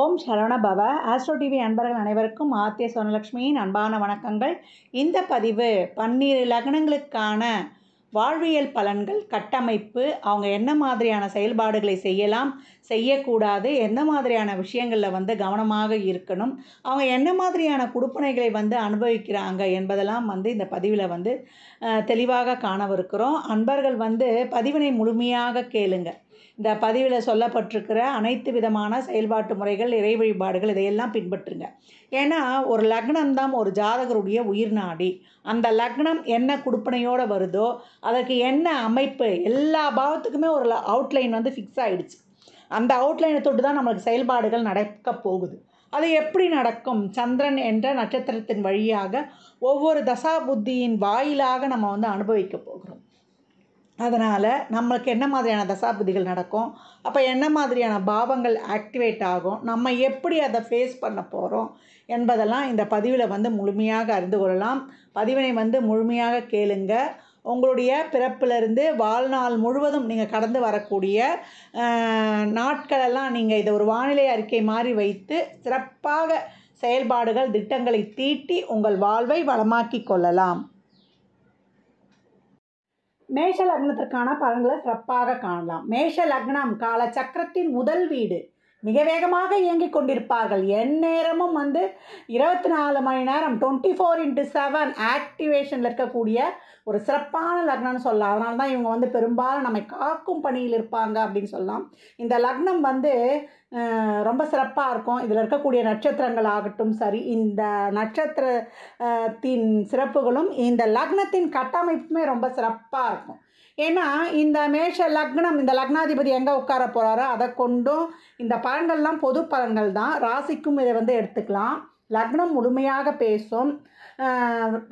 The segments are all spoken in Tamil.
ஓம் பவ ஆஸ்ட்ரோ டிவி அன்பர்கள் அனைவருக்கும் ஆத்திய சோனலக்ஷ்மியின் அன்பான வணக்கங்கள் இந்த பதிவு பன்னிரு லக்னங்களுக்கான வாழ்வியல் பலன்கள் கட்டமைப்பு அவங்க என்ன மாதிரியான செயல்பாடுகளை செய்யலாம் செய்யக்கூடாது எந்த மாதிரியான விஷயங்களில் வந்து கவனமாக இருக்கணும் அவங்க என்ன மாதிரியான கொடுப்பனைகளை வந்து அனுபவிக்கிறாங்க என்பதெல்லாம் வந்து இந்த பதிவில் வந்து தெளிவாக காணவிருக்கிறோம் அன்பர்கள் வந்து பதிவினை முழுமையாக கேளுங்கள் இந்த பதிவில் சொல்லப்பட்டிருக்கிற அனைத்து விதமான செயல்பாட்டு முறைகள் இறை வழிபாடுகள் இதையெல்லாம் பின்பற்றுங்க ஏன்னா ஒரு லக்னம்தான் ஒரு ஜாதகருடைய உயிர் நாடி அந்த லக்னம் என்ன குடுப்பனையோடு வருதோ அதற்கு என்ன அமைப்பு எல்லா பாவத்துக்குமே ஒரு அவுட்லைன் வந்து ஃபிக்ஸ் ஆகிடுச்சு அந்த அவுட்லைனை தொட்டு தான் நம்மளுக்கு செயல்பாடுகள் நடக்க போகுது அது எப்படி நடக்கும் சந்திரன் என்ற நட்சத்திரத்தின் வழியாக ஒவ்வொரு தசா புத்தியின் வாயிலாக நம்ம வந்து அனுபவிக்க போகிறோம் அதனால் நம்மளுக்கு என்ன மாதிரியான தசாபுத்திகள் நடக்கும் அப்போ என்ன மாதிரியான பாவங்கள் ஆக்டிவேட் ஆகும் நம்ம எப்படி அதை ஃபேஸ் பண்ண போகிறோம் என்பதெல்லாம் இந்த பதிவில் வந்து முழுமையாக அறிந்து கொள்ளலாம் பதிவினை வந்து முழுமையாக கேளுங்க உங்களுடைய பிறப்பிலிருந்து வாழ்நாள் முழுவதும் நீங்கள் கடந்து வரக்கூடிய நாட்களெல்லாம் நீங்கள் இதை ஒரு வானிலை அறிக்கை மாதிரி வைத்து சிறப்பாக செயல்பாடுகள் திட்டங்களை தீட்டி உங்கள் வாழ்வை வளமாக்கி கொள்ளலாம் மேஷ லக்னத்திற்கான பலன்களை சிறப்பாக காணலாம் மேஷ லக்னம் கால சக்கரத்தின் முதல் வீடு மிக வேகமாக இயங்கிக் கொண்டிருப்பார்கள் எந்நேரமும் வந்து இருபத்தி நாலு மணி நேரம் டுவெண்ட்டி ஃபோர் இன்ட்டு செவன் ஆக்டிவேஷனில் இருக்கக்கூடிய ஒரு சிறப்பான லக்னம்னு சொல்லலாம் அதனால தான் இவங்க வந்து பெரும்பாலும் நம்மை காக்கும் பணியில் இருப்பாங்க அப்படின்னு சொல்லலாம் இந்த லக்னம் வந்து ரொம்ப சிறப்பாக இருக்கும் இதில் இருக்கக்கூடிய நட்சத்திரங்கள் ஆகட்டும் சரி இந்த நட்சத்திரத்தின் சிறப்புகளும் இந்த லக்னத்தின் கட்டமைப்புமே ரொம்ப சிறப்பாக இருக்கும் ஏன்னா இந்த மேஷ லக்னம் இந்த லக்னாதிபதி எங்கே உட்கார போகிறாரோ அதை கொண்டும் இந்த பழங்கள்லாம் பொது பலன்கள் தான் ராசிக்கும் இதை வந்து எடுத்துக்கலாம் லக்னம் முழுமையாக பேசும்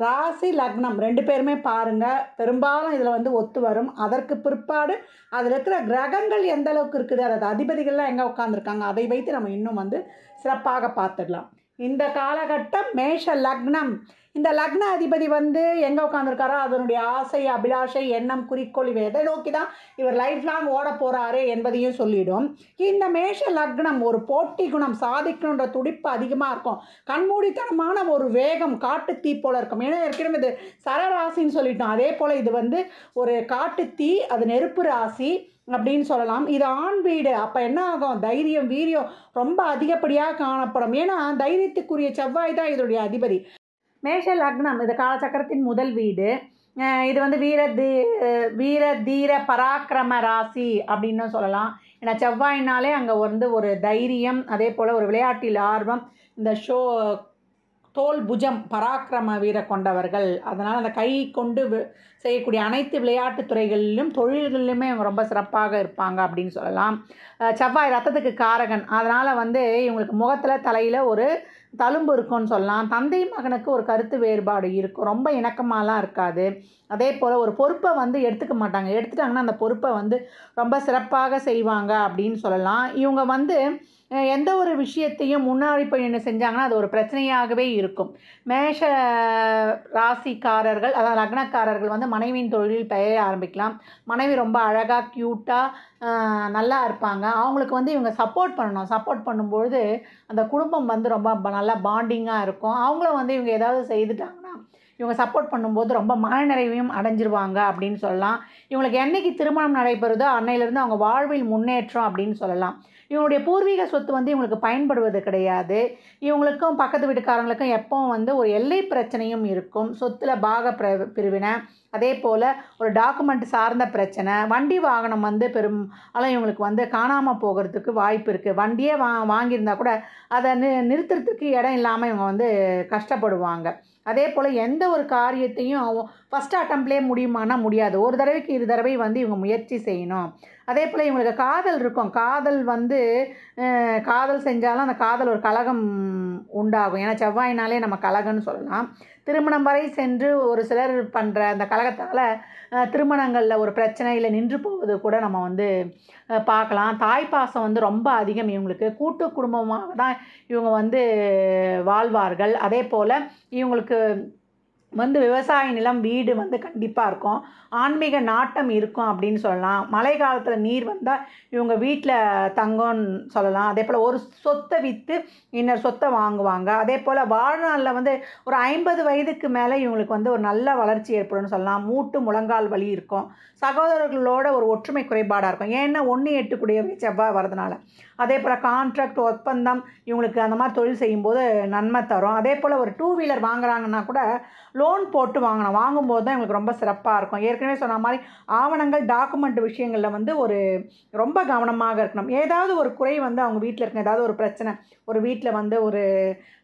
ராசி லக்னம் ரெண்டு பேருமே பாருங்கள் பெரும்பாலும் இதில் வந்து ஒத்து வரும் அதற்கு பிற்பாடு அதில் இருக்கிற கிரகங்கள் எந்த அளவுக்கு இருக்குது அதாவது அதிபதிகள்லாம் எங்கே உட்காந்துருக்காங்க அதை வைத்து நம்ம இன்னும் வந்து சிறப்பாக பார்த்துடலாம் இந்த காலகட்டம் மேஷ லக்னம் இந்த லக்ன அதிபதி வந்து எங்கே உட்காந்துருக்காரோ அதனுடைய ஆசை அபிலாஷை எண்ணம் குறிக்கோள் இவை எதை நோக்கி தான் இவர் லைஃப் லாங் ஓட போகிறாரு என்பதையும் சொல்லிவிடும் இந்த மேஷ லக்னம் ஒரு போட்டி குணம் சாதிக்கணுன்ற துடிப்பு அதிகமாக இருக்கும் கண்மூடித்தனமான ஒரு வேகம் காட்டு தீ போல இருக்கும் ஏன்னா ஏற்கனவே இது சரராசின்னு சொல்லிட்டோம் அதே போல் இது வந்து ஒரு காட்டு தீ அது நெருப்பு ராசி அப்படின்னு சொல்லலாம் இது ஆண் வீடு அப்போ என்ன ஆகும் தைரியம் வீரியம் ரொம்ப அதிகப்படியாக காணப்படும் ஏன்னா தைரியத்துக்குரிய செவ்வாய் தான் இதனுடைய அதிபதி மேஷ லக்னம் இது காலச்சக்கரத்தின் முதல் வீடு இது வந்து வீர தீ வீர தீர பராக்கிரம ராசி அப்படின்னு சொல்லலாம் ஏன்னா செவ்வாயினாலே அங்கே வந்து ஒரு தைரியம் அதே போல் ஒரு விளையாட்டில் ஆர்வம் இந்த ஷோ தோல் புஜம் பராக்கிரம வீர கொண்டவர்கள் அதனால் அந்த கை கொண்டு செய்யக்கூடிய அனைத்து விளையாட்டு துறைகளிலும் தொழில்களிலுமே ரொம்ப சிறப்பாக இருப்பாங்க அப்படின்னு சொல்லலாம் செவ்வாய் ரத்தத்துக்கு காரகன் அதனால் வந்து இவங்களுக்கு முகத்தில் தலையில் ஒரு தழும்பு இருக்கும்னு சொல்லலாம் தந்தை மகனுக்கு ஒரு கருத்து வேறுபாடு இருக்கும் ரொம்ப இணக்கமாலாம் இருக்காது அதே போல் ஒரு பொறுப்பை வந்து எடுத்துக்க மாட்டாங்க எடுத்துட்டாங்கன்னா அந்த பொறுப்பை வந்து ரொம்ப சிறப்பாக செய்வாங்க அப்படின்னு சொல்லலாம் இவங்க வந்து எந்த ஒரு விஷயத்தையும் முன்னாடி என்ன செஞ்சாங்கன்னா அது ஒரு பிரச்சனையாகவே இருக்கும் மேஷ ராசிக்காரர்கள் அதாவது லக்னக்காரர்கள் வந்து மனைவியின் தொழிலில் பெயர ஆரம்பிக்கலாம் மனைவி ரொம்ப அழகாக க்யூட்டாக நல்லா இருப்பாங்க அவங்களுக்கு வந்து இவங்க சப்போர்ட் பண்ணணும் சப்போர்ட் பண்ணும்பொழுது அந்த குடும்பம் வந்து ரொம்ப நல்லா பாண்டிங்காக இருக்கும் அவங்களும் வந்து இவங்க ஏதாவது செய்துட்டாங்க இவங்க சப்போர்ட் பண்ணும்போது ரொம்ப மனநிறைவையும் அடைஞ்சிருவாங்க அப்படின்னு சொல்லலாம் இவங்களுக்கு என்றைக்கு திருமணம் நடைபெறுதோ அன்னையிலேருந்து அவங்க வாழ்வில் முன்னேற்றம் அப்படின்னு சொல்லலாம் இவங்களுடைய பூர்வீக சொத்து வந்து இவங்களுக்கு பயன்படுவது கிடையாது இவங்களுக்கும் பக்கத்து வீட்டுக்காரங்களுக்கும் எப்பவும் வந்து ஒரு எல்லை பிரச்சனையும் இருக்கும் சொத்தில் பாக பிர பிரிவினை அதே போல் ஒரு டாக்குமெண்ட் சார்ந்த பிரச்சனை வண்டி வாகனம் வந்து பெரும் ஆனால் இவங்களுக்கு வந்து காணாமல் போகிறதுக்கு வாய்ப்பு இருக்குது வண்டியே வா வாங்கியிருந்தா கூட அதை நி நிறுத்துறதுக்கு இடம் இல்லாமல் இவங்க வந்து கஷ்டப்படுவாங்க அதே போல் எந்த ஒரு காரியத்தையும் ஃபஸ்ட் அட்டம்ப்ட்லேயே முடியுமானா முடியாது ஒரு தடவைக்கு இரு தடவை வந்து இவங்க முயற்சி செய்யணும் அதே போல் இவங்களுக்கு காதல் இருக்கும் காதல் வந்து காதல் செஞ்சாலும் அந்த காதல் ஒரு கழகம் உண்டாகும் ஏன்னா செவ்வாயினாலே நம்ம கழகம்னு சொல்லலாம் திருமணம் வரை சென்று ஒரு சிலர் பண்ணுற அந்த கழகத்தால் திருமணங்களில் ஒரு பிரச்சனையில் நின்று போவது கூட நம்ம வந்து பார்க்கலாம் தாய் பாசம் வந்து ரொம்ப அதிகம் இவங்களுக்கு கூட்டு குடும்பமாக தான் இவங்க வந்து வாழ்வார்கள் அதே போல் இவங்களுக்கு வந்து விவசாய நிலம் வீடு வந்து கண்டிப்பாக இருக்கும் ஆன்மீக நாட்டம் இருக்கும் அப்படின்னு சொல்லலாம் மழை காலத்தில் நீர் வந்தால் இவங்க வீட்டில் தங்கம்னு சொல்லலாம் அதே போல் ஒரு சொத்தை விற்று இன்னொரு சொத்தை வாங்குவாங்க அதே போல் வாழ்நாளில் வந்து ஒரு ஐம்பது வயதுக்கு மேலே இவங்களுக்கு வந்து ஒரு நல்ல வளர்ச்சி ஏற்படும்னு சொல்லலாம் மூட்டு முழங்கால் வலி இருக்கும் சகோதரர்களோட ஒரு ஒற்றுமை குறைபாடாக இருக்கும் ஏன்னா ஒன்று எட்டுக்குடியவை செவ்வாய் வரதுனால அதே போல் கான்ட்ராக்ட் ஒப்பந்தம் இவங்களுக்கு அந்த மாதிரி தொழில் செய்யும்போது நன்மை தரும் அதே போல் ஒரு டூ வீலர் வாங்குறாங்கன்னா கூட லோன் போட்டு வாங்கணும் வாங்கும்போது தான் எங்களுக்கு ரொம்ப சிறப்பாக இருக்கும் ஏற்கனவே சொன்ன மாதிரி ஆவணங்கள் டாக்குமெண்ட் விஷயங்களில் வந்து ஒரு ரொம்ப கவனமாக இருக்கணும் ஏதாவது ஒரு குறை வந்து அவங்க வீட்டில் இருக்கணும் ஏதாவது ஒரு பிரச்சனை ஒரு வீட்டில் வந்து ஒரு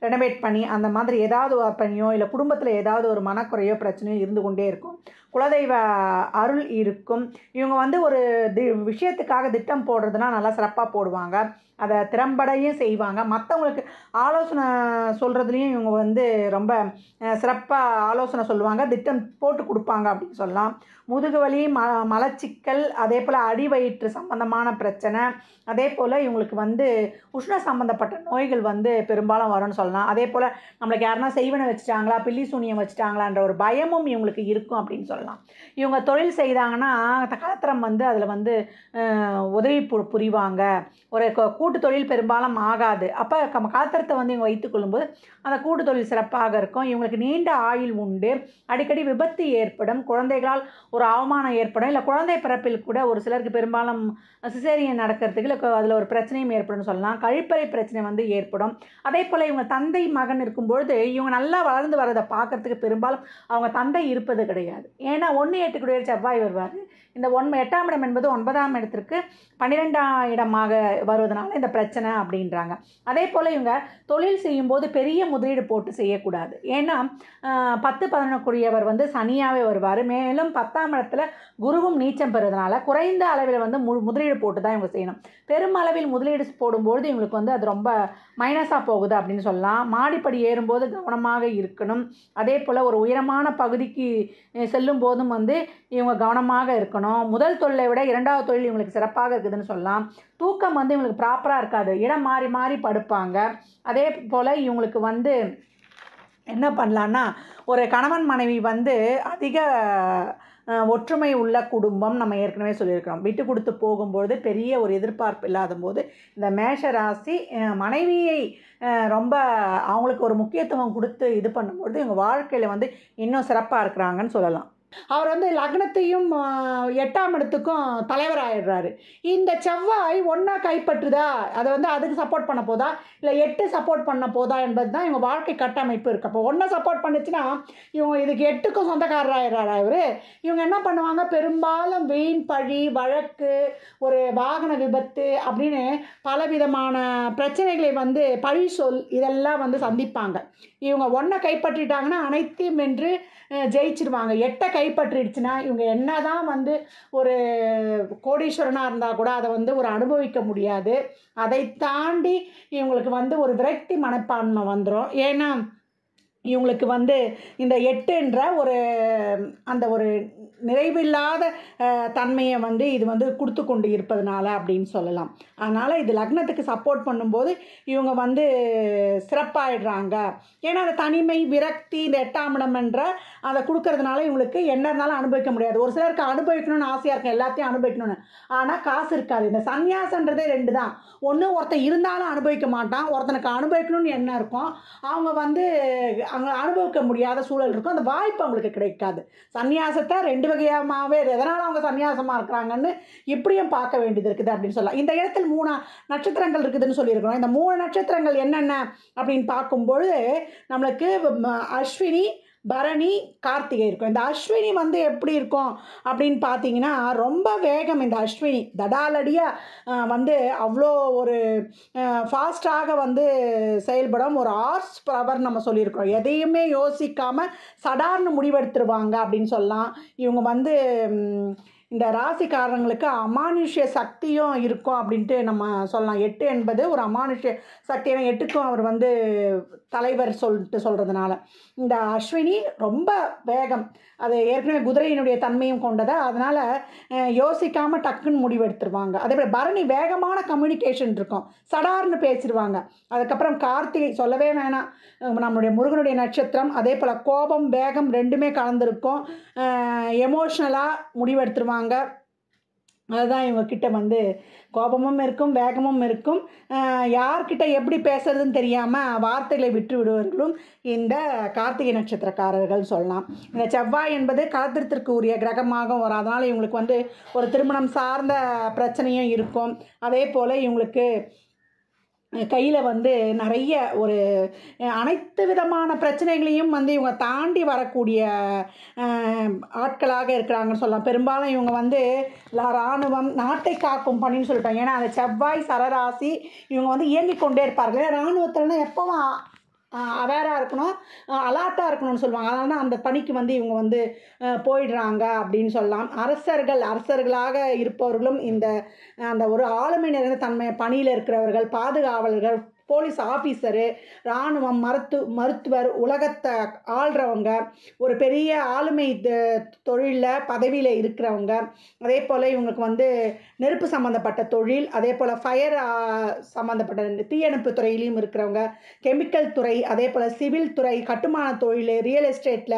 ரெனோவேட் பண்ணி அந்த மாதிரி ஏதாவது பணியோ இல்லை குடும்பத்தில் ஏதாவது ஒரு மனக்குறையோ பிரச்சனையோ இருந்து கொண்டே இருக்கும் குலதெய்வ அருள் இருக்கும் இவங்க வந்து ஒரு தி விஷயத்துக்காக திட்டம் போடுறதுனா நல்லா சிறப்பாக போடுவாங்க அதை திறம்படையும் செய்வாங்க மற்றவங்களுக்கு ஆலோசனை சொல்கிறதுலையும் இவங்க வந்து ரொம்ப சிறப்பாக ஆலோசனை சொல்லுவாங்க திட்டம் போட்டு கொடுப்பாங்க அப்படின்னு சொல்லலாம் முதுகு வலி ம மலச்சிக்கல் அதே போல் அடி வயிற்று சம்மந்தமான பிரச்சனை அதே போல் இவங்களுக்கு வந்து உஷ்ண சம்மந்தப்பட்ட நோய்கள் வந்து பெரும்பாலும் வரும்னு சொல்லலாம் அதே போல் நம்மளுக்கு யாருன்னா செய்வனை வச்சுட்டாங்களா பில்லி சூனியம் வச்சுட்டாங்களான்ற ஒரு பயமும் இவங்களுக்கு இருக்கும் அப்படின்னு சொல்லலாம் சொல்லலாம் இவங்க தொழில் செய்தாங்கன்னா கலத்திரம் வந்து அதில் வந்து உதவி பு புரிவாங்க ஒரு கூட்டு தொழில் பெரும்பாலும் ஆகாது அப்போ நம்ம கலத்திரத்தை வந்து இவங்க வைத்துக்கொள்ளும்போது அந்த கூட்டு தொழில் சிறப்பாக இருக்கும் இவங்களுக்கு நீண்ட ஆயுள் உண்டு அடிக்கடி விபத்து ஏற்படும் குழந்தைகளால் ஒரு அவமானம் ஏற்படும் இல்லை குழந்தை பிறப்பில் கூட ஒரு சிலருக்கு பெரும்பாலும் சிசேரியன் நடக்கிறதுக்கு இல்லை அதில் ஒரு பிரச்சனையும் ஏற்படும் சொல்லலாம் கழிப்பறை பிரச்சனை வந்து ஏற்படும் அதே போல் இவங்க தந்தை மகன் இருக்கும்பொழுது இவங்க நல்லா வளர்ந்து வரதை பார்க்குறதுக்கு பெரும்பாலும் அவங்க தந்தை இருப்பது கிடையாது ஏன்னா ஒன்று எட்டுக்குடைய செவ்வாய் வருவார் இந்த ஒன்பது எட்டாம் இடம் என்பது ஒன்பதாம் இடத்திற்கு பன்னிரெண்டாம் இடமாக வருவதனால இந்த பிரச்சனை அப்படின்றாங்க அதே போல் இவங்க தொழில் செய்யும்போது பெரிய முதலீடு போட்டு செய்யக்கூடாது ஏன்னா பத்து பதினொக்கூடியவர் வந்து சனியாகவே வருவார் மேலும் பத்தாம் இடத்துல குருவும் நீச்சம் பெறுவதனால குறைந்த அளவில் வந்து முதலீடு முதலீடு போட்டு தான் இவங்க செய்யணும் பெருமளவில் முதலீடு போடும்பொழுது இவங்களுக்கு வந்து அது ரொம்ப மைனஸாக போகுது அப்படின்னு சொல்லலாம் மாடிப்படி ஏறும்போது கவனமாக இருக்கணும் அதே போல் ஒரு உயரமான பகுதிக்கு செல்லும் போதும் வந்து இவங்க கவனமாக இருக்கணும் முதல் தொழிலை விட இரண்டாவது தொழில் இவங்களுக்கு சிறப்பாக இருக்குதுன்னு சொல்லலாம் தூக்கம் வந்து இவங்களுக்கு ப்ராப்பராக இருக்காது இடம் மாறி மாறி படுப்பாங்க அதே போல் இவங்களுக்கு வந்து என்ன பண்ணலான்னா ஒரு கணவன் மனைவி வந்து அதிக ஒற்றுமை உள்ள குடும்பம் நம்ம ஏற்கனவே சொல்லியிருக்கிறோம் விட்டு கொடுத்து போகும்போது பெரிய ஒரு எதிர்பார்ப்பு இல்லாத போது இந்த மேஷ ராசி மனைவியை ரொம்ப அவங்களுக்கு ஒரு முக்கியத்துவம் கொடுத்து இது பண்ணும்போது இவங்க வாழ்க்கையில் வந்து இன்னும் சிறப்பாக இருக்கிறாங்கன்னு சொல்லலாம் அவர் வந்து லக்னத்தையும் எட்டாம் இடத்துக்கும் தலைவராகிடுறாரு இந்த செவ்வாய் ஒன்றா கைப்பற்றுதா அதை வந்து அதுக்கு சப்போர்ட் பண்ண போதா இல்லை எட்டு சப்போர்ட் பண்ண போதா என்பது தான் இவங்க வாழ்க்கை கட்டமைப்பு இருக்குது அப்போ ஒன்றை சப்போர்ட் பண்ணுச்சுன்னா இவங்க இதுக்கு எட்டுக்கும் சொந்தக்காரராகிறாரா அவர் இவங்க என்ன பண்ணுவாங்க பெரும்பாலும் வீண் பழி வழக்கு ஒரு வாகன விபத்து அப்படின்னு பலவிதமான பிரச்சனைகளை வந்து பழி சொல் இதெல்லாம் வந்து சந்திப்பாங்க இவங்க ஒன்றை கைப்பற்றிட்டாங்கன்னா அனைத்தையும் என்று ஜெயிச்சிருவாங்க எட்டை கைப்பற்றிடுச்சுன்னா இவங்க என்ன தான் வந்து ஒரு கோடீஸ்வரனாக இருந்தால் கூட அதை வந்து ஒரு அனுபவிக்க முடியாது அதை தாண்டி இவங்களுக்கு வந்து ஒரு விரக்தி மனப்பான்மை வந்துடும் ஏன்னா இவங்களுக்கு வந்து இந்த எட்டுன்ற ஒரு அந்த ஒரு நிறைவில்லாத தன்மையை வந்து இது வந்து கொடுத்து கொண்டு இருப்பதுனால அப்படின்னு சொல்லலாம் அதனால் இது லக்னத்துக்கு சப்போர்ட் பண்ணும்போது இவங்க வந்து சிறப்பாகிடுறாங்க ஏன்னா அந்த தனிமை விரக்தி இந்த எட்டாமிடம் என்ற அதை கொடுக்கறதுனால இவங்களுக்கு என்ன இருந்தாலும் அனுபவிக்க முடியாது ஒரு சிலருக்கு அனுபவிக்கணும்னு ஆசையாக இருக்கும் எல்லாத்தையும் அனுபவிக்கணும்னு ஆனால் காசு இருக்காது இந்த சன்னியாசன்றதே ரெண்டு தான் ஒன்று ஒருத்தன் இருந்தாலும் அனுபவிக்க மாட்டான் ஒருத்தனுக்கு அனுபவிக்கணும்னு என்ன இருக்கும் அவங்க வந்து அங்கே அனுபவிக்க முடியாத சூழல் இருக்கும் அந்த வாய்ப்பு அவங்களுக்கு கிடைக்காது சன்னியாசத்தை ரெண்டு ரெண்டு வகையாகவே எதனால் அவங்க சன்னியாசமாக இருக்கிறாங்கன்னு இப்படியும் பார்க்க வேண்டியது இருக்குது அப்படின்னு சொல்லலாம் இந்த இடத்தில் மூணு நட்சத்திரங்கள் இருக்குதுன்னு சொல்லியிருக்கிறோம் இந்த மூணு நட்சத்திரங்கள் என்னென்ன அப்படின்னு பார்க்கும்பொழுது நம்மளுக்கு அஸ்வினி பரணி கார்த்திகை இருக்கும் இந்த அஸ்வினி வந்து எப்படி இருக்கும் அப்படின்னு பார்த்தீங்கன்னா ரொம்ப வேகம் இந்த அஸ்வினி தடாலடியாக வந்து அவ்வளோ ஒரு ஃபாஸ்ட்டாக வந்து செயல்படும் ஒரு ஆர்ஸ் பவர் நம்ம சொல்லியிருக்கிறோம் எதையுமே யோசிக்காமல் சடார்னு முடிவெடுத்துருவாங்க அப்படின்னு சொல்லலாம் இவங்க வந்து இந்த ராசிக்காரங்களுக்கு அமானுஷ்ய சக்தியும் இருக்கும் அப்படின்ட்டு நம்ம சொல்லலாம் எட்டு என்பது ஒரு அமானுஷ்ய சக்தி எட்டுக்கும் அவர் வந்து தலைவர் சொல்லிட்டு சொல்கிறதுனால இந்த அஸ்வினி ரொம்ப வேகம் அது ஏற்கனவே குதிரையினுடைய தன்மையும் கொண்டதை அதனால் யோசிக்காமல் டக்குன்னு முடிவெடுத்துருவாங்க அதே போல் பரணி வேகமான கம்யூனிகேஷன் இருக்கும் சடார்னு பேசிடுவாங்க அதுக்கப்புறம் கார்த்திகை சொல்லவே வேணாம் நம்மளுடைய முருகனுடைய நட்சத்திரம் அதே போல் கோபம் வேகம் ரெண்டுமே கலந்துருக்கும் எமோஷ்னலாக முடிவெடுத்துருவாங்க அதுதான் இவங்கக்கிட்ட வந்து கோபமும் இருக்கும் வேகமும் இருக்கும் யார்கிட்ட எப்படி பேசுறதுன்னு தெரியாமல் வார்த்தைகளை விட்டு விடுவர்களும் இந்த கார்த்திகை நட்சத்திரக்காரர்கள் சொல்லலாம் இந்த செவ்வாய் என்பது கலத்திரத்திற்கு உரிய கிரகமாகவும் வரும் அதனால் இவங்களுக்கு வந்து ஒரு திருமணம் சார்ந்த பிரச்சனையும் இருக்கும் அதே போல் இவங்களுக்கு கையில் வந்து நிறைய ஒரு அனைத்து விதமான பிரச்சனைகளையும் வந்து இவங்க தாண்டி வரக்கூடிய ஆட்களாக இருக்கிறாங்கன்னு சொல்லலாம் பெரும்பாலும் இவங்க வந்து இராணுவம் நாட்டை காக்கும் பணின்னு சொல்லிட்டாங்க ஏன்னா அந்த செவ்வாய் சரராசி இவங்க வந்து இயங்கிக் கொண்டே இருப்பார்கள் இராணுவத்தில்னா எப்போவும் அவேராக இருக்கணும் அலாட்டாக இருக்கணும்னு சொல்லுவாங்க அதனால தான் அந்த பணிக்கு வந்து இவங்க வந்து போயிடுறாங்க அப்படின்னு சொல்லலாம் அரசர்கள் அரசர்களாக இருப்பவர்களும் இந்த அந்த ஒரு ஆளுமை நிறைந்த தன்மை பணியில் இருக்கிறவர்கள் பாதுகாவலர்கள் போலீஸ் ஆஃபீஸரு இராணுவம் மருத்து மருத்துவர் உலகத்தை ஆள்றவங்க ஒரு பெரிய ஆளுமை தொழிலில் பதவியில் இருக்கிறவங்க அதே போல் இவங்களுக்கு வந்து நெருப்பு சம்மந்தப்பட்ட தொழில் அதே போல் ஃபயர் சம்மந்தப்பட்ட தீயணைப்பு துறையிலையும் இருக்கிறவங்க கெமிக்கல் துறை அதே போல் சிவில் துறை கட்டுமான தொழில் ரியல் எஸ்டேட்டில்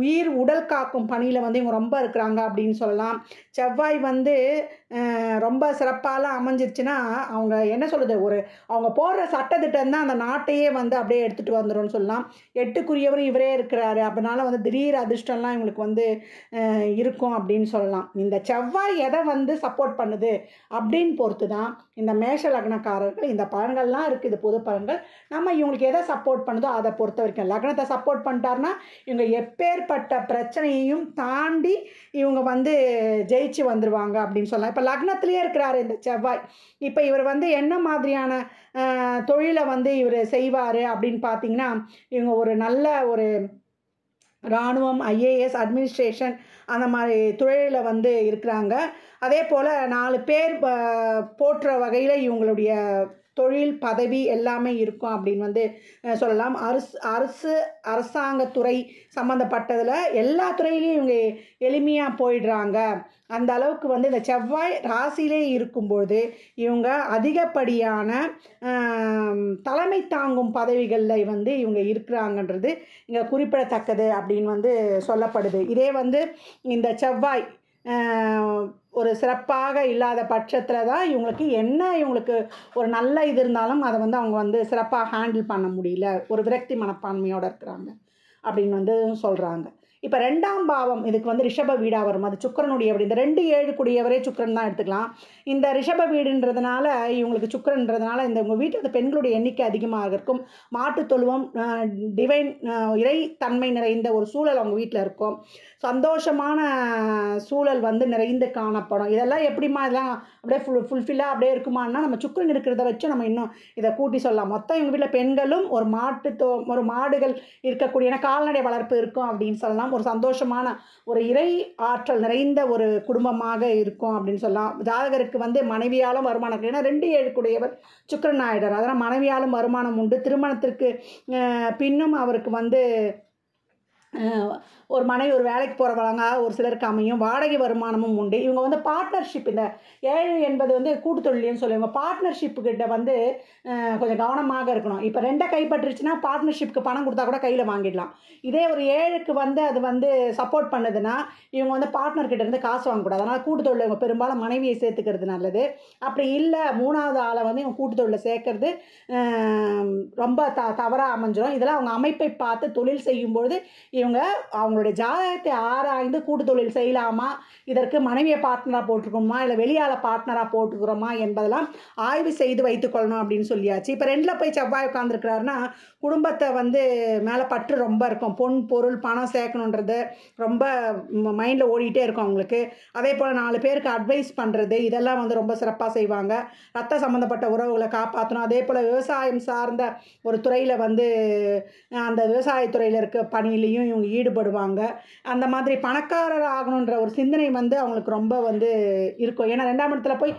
உயிர் உடல் காக்கும் பணியில் வந்து இவங்க ரொம்ப இருக்கிறாங்க அப்படின்னு சொல்லலாம் செவ்வாய் வந்து ரொம்ப சிறப்பாலாம் அமைஞ்சிருச்சுன்னா அவங்க என்ன சொல்கிறது ஒரு அவங்க போடுற சட்டத்திட்டம் தான் அந்த நாட்டையே வந்து அப்படியே எடுத்துகிட்டு வந்துடும்னு சொல்லலாம் எட்டுக்குரியவரும் இவரே இருக்கிறாரு அதனால் வந்து திடீர் அதிர்ஷ்டம்லாம் இவங்களுக்கு வந்து இருக்கும் அப்படின்னு சொல்லலாம் இந்த செவ்வாய் எதை வந்து சப்போர்ட் பண்ணுது அப்படின்னு பொறுத்து தான் இந்த மேஷ லக்னக்காரர்கள் இந்த பழங்கள்லாம் இருக்குது பொது பழங்கள் நம்ம இவங்களுக்கு எதை சப்போர்ட் பண்ணுதோ அதை பொறுத்த வரைக்கும் லக்னத்தை சப்போர்ட் பண்ணிட்டாருன்னா இவங்க எப்பேற்பட்ட பிரச்சனையையும் தாண்டி இவங்க வந்து ஜெய் ஜெயிச்சு வந்துடுவாங்க அப்படின்னு சொல்லலாம் இப்போ லக்னத்திலேயே இருக்கிறார் இந்த செவ்வாய் இப்போ இவர் வந்து என்ன மாதிரியான தொழிலை வந்து இவர் செய்வார் அப்படின்னு பார்த்தீங்கன்னா இவங்க ஒரு நல்ல ஒரு இராணுவம் ஐஏஎஸ் அட்மினிஸ்ட்ரேஷன் அந்த மாதிரி தொழிலில் வந்து இருக்கிறாங்க அதே போல் நாலு பேர் போற்ற வகையில் இவங்களுடைய தொழில் பதவி எல்லாமே இருக்கும் அப்படின்னு வந்து சொல்லலாம் அரசு அரசு அரசாங்கத்துறை சம்மந்தப்பட்டதில் எல்லா துறையிலையும் இவங்க எளிமையாக போயிடுறாங்க அந்த அளவுக்கு வந்து இந்த செவ்வாய் ராசியிலே இருக்கும்போது இவங்க அதிகப்படியான தலைமை தாங்கும் பதவிகளில் வந்து இவங்க இருக்கிறாங்கன்றது இங்கே குறிப்பிடத்தக்கது அப்படின்னு வந்து சொல்லப்படுது இதே வந்து இந்த செவ்வாய் ஒரு சிறப்பாக இல்லாத பட்சத்தில் தான் இவங்களுக்கு என்ன இவங்களுக்கு ஒரு நல்ல இது இருந்தாலும் அதை வந்து அவங்க வந்து சிறப்பாக ஹேண்டில் பண்ண முடியல ஒரு விரக்தி மனப்பான்மையோடு இருக்கிறாங்க அப்படின்னு வந்து சொல்கிறாங்க இப்போ ரெண்டாம் பாவம் இதுக்கு வந்து ரிஷப வீடாக வரும் அது சுக்கரனுடைய அப்படி இந்த ரெண்டு ஏழு கூடியவரே சுக்கரன் தான் எடுத்துக்கலாம் இந்த ரிஷப வீடுன்றதுனால இவங்களுக்கு சுக்கரன்றதுனால இந்த உங்கள் வீட்டில் இந்த பெண்களுடைய எண்ணிக்கை அதிகமாக இருக்கும் மாட்டு தொழுவம் டிவைன் இறை தன்மை நிறைந்த ஒரு சூழல் அவங்க வீட்டில் இருக்கும் சந்தோஷமான சூழல் வந்து நிறைந்து காணப்படும் இதெல்லாம் எப்படிமா இதெல்லாம் அப்படியே ஃபுல் ஃபுல்ஃபில்லாக அப்படியே இருக்குமான்னா நம்ம சுக்கரன் இருக்கிறத வச்சு நம்ம இன்னும் இதை கூட்டி சொல்லலாம் மொத்தம் எங்கள் வீட்டில் பெண்களும் ஒரு மாட்டு தோ ஒரு மாடுகள் இருக்கக்கூடிய கால்நடை வளர்ப்பு இருக்கும் அப்படின்னு சொல்லலாம் சொல்லலாம் ஒரு சந்தோஷமான ஒரு இறை ஆற்றல் நிறைந்த ஒரு குடும்பமாக இருக்கும் அப்படின்னு சொல்லலாம் ஜாதகருக்கு வந்து மனைவியாலும் வருமானம் ஏன்னா ரெண்டு ஏழுக்குடையவர் சுக்கரன் ஆயிடர் அதனால் மனைவியாலும் வருமானம் உண்டு திருமணத்திற்கு பின்னும் அவருக்கு வந்து ஒரு மனைவி ஒரு வேலைக்கு போகிறவங்க ஒரு சிலருக்கு அமையும் வாடகை வருமானமும் உண்டு இவங்க வந்து பார்ட்னர்ஷிப் இந்த ஏழு என்பது வந்து தொழில்னு சொல்லுவாங்க கிட்ட வந்து கொஞ்சம் கவனமாக இருக்கணும் இப்போ ரெண்டை கைப்பற்றுச்சுன்னா பார்ட்னர்ஷிப்புக்கு பணம் கொடுத்தா கூட கையில் வாங்கிடலாம் இதே ஒரு ஏழுக்கு வந்து அது வந்து சப்போர்ட் பண்ணுதுன்னா இவங்க வந்து கிட்ட இருந்து காசு வாங்கக்கூடாது அதனால் கூட்டுத்தொழில் இவங்க பெரும்பாலும் மனைவியை சேர்த்துக்கிறது நல்லது அப்படி இல்லை மூணாவது ஆளை வந்து இவங்க கூட்டுத்தொழிலில் சேர்க்கறது ரொம்ப த தவறாக அமைஞ்சிடும் இதெல்லாம் அவங்க அமைப்பை பார்த்து தொழில் செய்யும்பொழுது இவங்க அவங்களுடைய ஜாதகத்தை ஆராய்ந்து கூட்டு தொழில் செய்யலாமா இதற்கு மனைவியை பார்ட்னராக போட்டுக்கணுமா இல்லை வெளியால் பார்ட்னராக போட்டுக்கிறோமா என்பதெல்லாம் ஆய்வு செய்து வைத்துக்கொள்ளணும் அப்படின்னு சொல்லியாச்சு இப்போ ரெண்டில் போய் செவ்வாய் உட்காந்துருக்கிறாருன்னா குடும்பத்தை வந்து மேலே பற்று ரொம்ப இருக்கும் பொன் பொருள் பணம் சேர்க்கணுன்றது ரொம்ப மைண்டில் ஓடிட்டே இருக்கும் அவங்களுக்கு அதே போல் நாலு பேருக்கு அட்வைஸ் பண்ணுறது இதெல்லாம் வந்து ரொம்ப சிறப்பாக செய்வாங்க ரத்த சம்மந்தப்பட்ட உறவுகளை காப்பாற்றணும் அதே போல் விவசாயம் சார்ந்த ஒரு துறையில் வந்து அந்த விவசாயத்துறையில் இருக்க பணியிலையும் இவங்க ஈடுபடுவாங்க அந்த மாதிரி பணக்காரர் ஆகணுன்ற ஒரு சிந்தனை வந்து அவங்களுக்கு ரொம்ப வந்து இருக்கும் ஏன்னா ரெண்டாம் இடத்துல போய்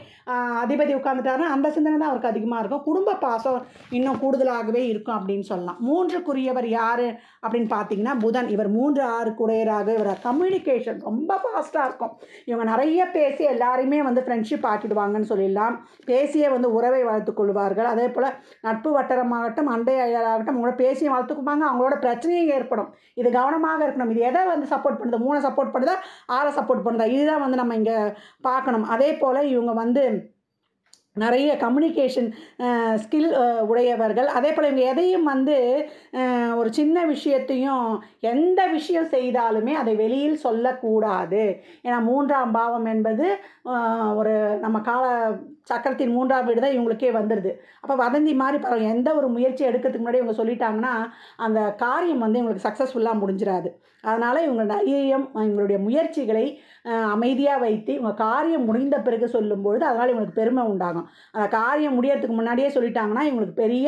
அதிபதி உட்காந்துட்டாருன்னா அந்த சிந்தனை தான் அவருக்கு அதிகமாக இருக்கும் குடும்ப பாசம் இன்னும் கூடுதலாகவே இருக்கும் அப்படின்னு சொல்லலாம் மூன்றுக்குரியவர் யார் அப்படின்னு பார்த்தீங்கன்னா புதன் இவர் மூன்று ஆறு குடையராக இவர் கம்யூனிகேஷன் ரொம்ப ஃபாஸ்ட்டாக இருக்கும் இவங்க நிறைய பேசி எல்லாருமே வந்து ஃப்ரெண்ட்ஷிப் ஆக்கிடுவாங்கன்னு சொல்லிடலாம் பேசியே வந்து உறவை வளர்த்துக் கொள்வார்கள் அதே போல் நட்பு வட்டரமாகட்டும் அண்டை அயலாகட்டும் அவங்களோட பேசியை வளர்த்துக்குவாங்க அவங்களோட பிரச்சனையும் ஏற்படும் இது கவனமாக இருக்கணும் இது எதை வந்து சப்போர்ட் பண்ணுது மூணை சப்போர்ட் பண்ணுதா ஆறை சப்போர்ட் பண்ணுதா இதுதான் வந்து நம்ம இங்கே பார்க்கணும் அதே போல் இவங்க வந்து நிறைய கம்யூனிகேஷன் ஸ்கில் உடையவர்கள் அதே போல் இவங்க எதையும் வந்து ஒரு சின்ன விஷயத்தையும் எந்த விஷயம் செய்தாலுமே அதை வெளியில் சொல்லக்கூடாது ஏன்னா மூன்றாம் பாவம் என்பது ஒரு நம்ம கால சக்கரத்தின் மூன்றாம் வீடு தான் இவங்களுக்கே வந்துடுது அப்போ வதந்தி மாதிரி பாருங்கள் எந்த ஒரு முயற்சி எடுக்கிறதுக்கு முன்னாடி இவங்க சொல்லிட்டாங்கன்னா அந்த காரியம் வந்து இவங்களுக்கு சக்ஸஸ்ஃபுல்லாக முடிஞ்சிடாது அதனால் இவங்க தைரியம் இவங்களுடைய முயற்சிகளை அமைதியாக வைத்து இவங்க காரியம் முடிந்த பிறகு சொல்லும்பொழுது அதனால் இவங்களுக்கு பெருமை உண்டாகும் அந்த காரியம் முடியறதுக்கு முன்னாடியே சொல்லிட்டாங்கன்னா இவங்களுக்கு பெரிய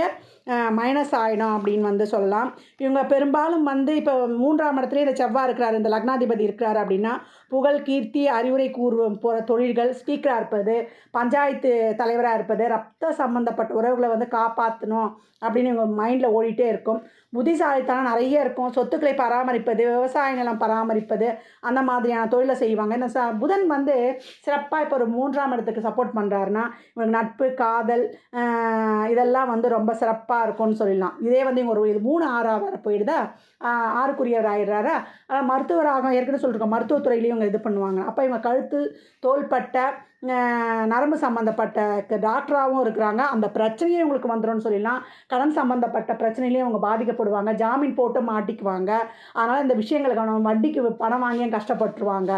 மைனஸ் ஆகிடும் அப்படின்னு வந்து சொல்லலாம் இவங்க பெரும்பாலும் வந்து இப்போ மூன்றாம் இடத்துலேயே இந்த செவ்வாய் இருக்கிறார் இந்த லக்னாதிபதி இருக்கிறார் அப்படின்னா புகழ் கீர்த்தி அறிவுரை கூறு போகிற தொழில்கள் ஸ்பீக்கராக இருப்பது பஞ்சாயத்து தலைவராக இருப்பது ரத்த சம்மந்தப்பட்ட உறவுகளை வந்து காப்பாற்றணும் அப்படின்னு இவங்க மைண்டில் ஓடிட்டே இருக்கும் புத்திசாலித்தனம் நிறைய இருக்கும் சொத்துக்களை பராமரிப்பது விவசாய நிலம் பராமரிப்பது அந்த மாதிரியான தொழிலை செய்வாங்க இந்த ச புதன் வந்து சிறப்பாக இப்போ ஒரு மூன்றாம் இடத்துக்கு சப்போர்ட் பண்ணுறாருன்னா இவங்களுக்கு நட்பு காதல் இதெல்லாம் வந்து ரொம்ப சிறப்பாக சிறப்பாக இருக்கும்னு சொல்லலாம் இதே வந்து இங்கே ஒரு இது மூணு ஆறாக போயிடுதா ஆறுக்குரியர் ஆயிடுறாரா ஆனால் மருத்துவராக ஏற்கனவே சொல்லியிருக்கோம் மருத்துவத்துறையிலையும் இவங்க இது பண்ணுவாங்க அப்போ இவங்க கழுத்து தோள்பட்ட நரம்பு சம்மந்தப்பட்ட டாக்டராகவும் இருக்கிறாங்க அந்த பிரச்சனையே இவங்களுக்கு வந்துடும் சொல்லிடலாம் கடன் சம்மந்தப்பட்ட பிரச்சனையிலையும் அவங்க பாதிக்கப்படுவாங்க ஜாமீன் போட்டு மாட்டிக்குவாங்க அதனால் இந்த விஷயங்களுக்கு வண்டிக்கு பணம் வாங்கியும் கஷ்டப்பட்டுருவாங்க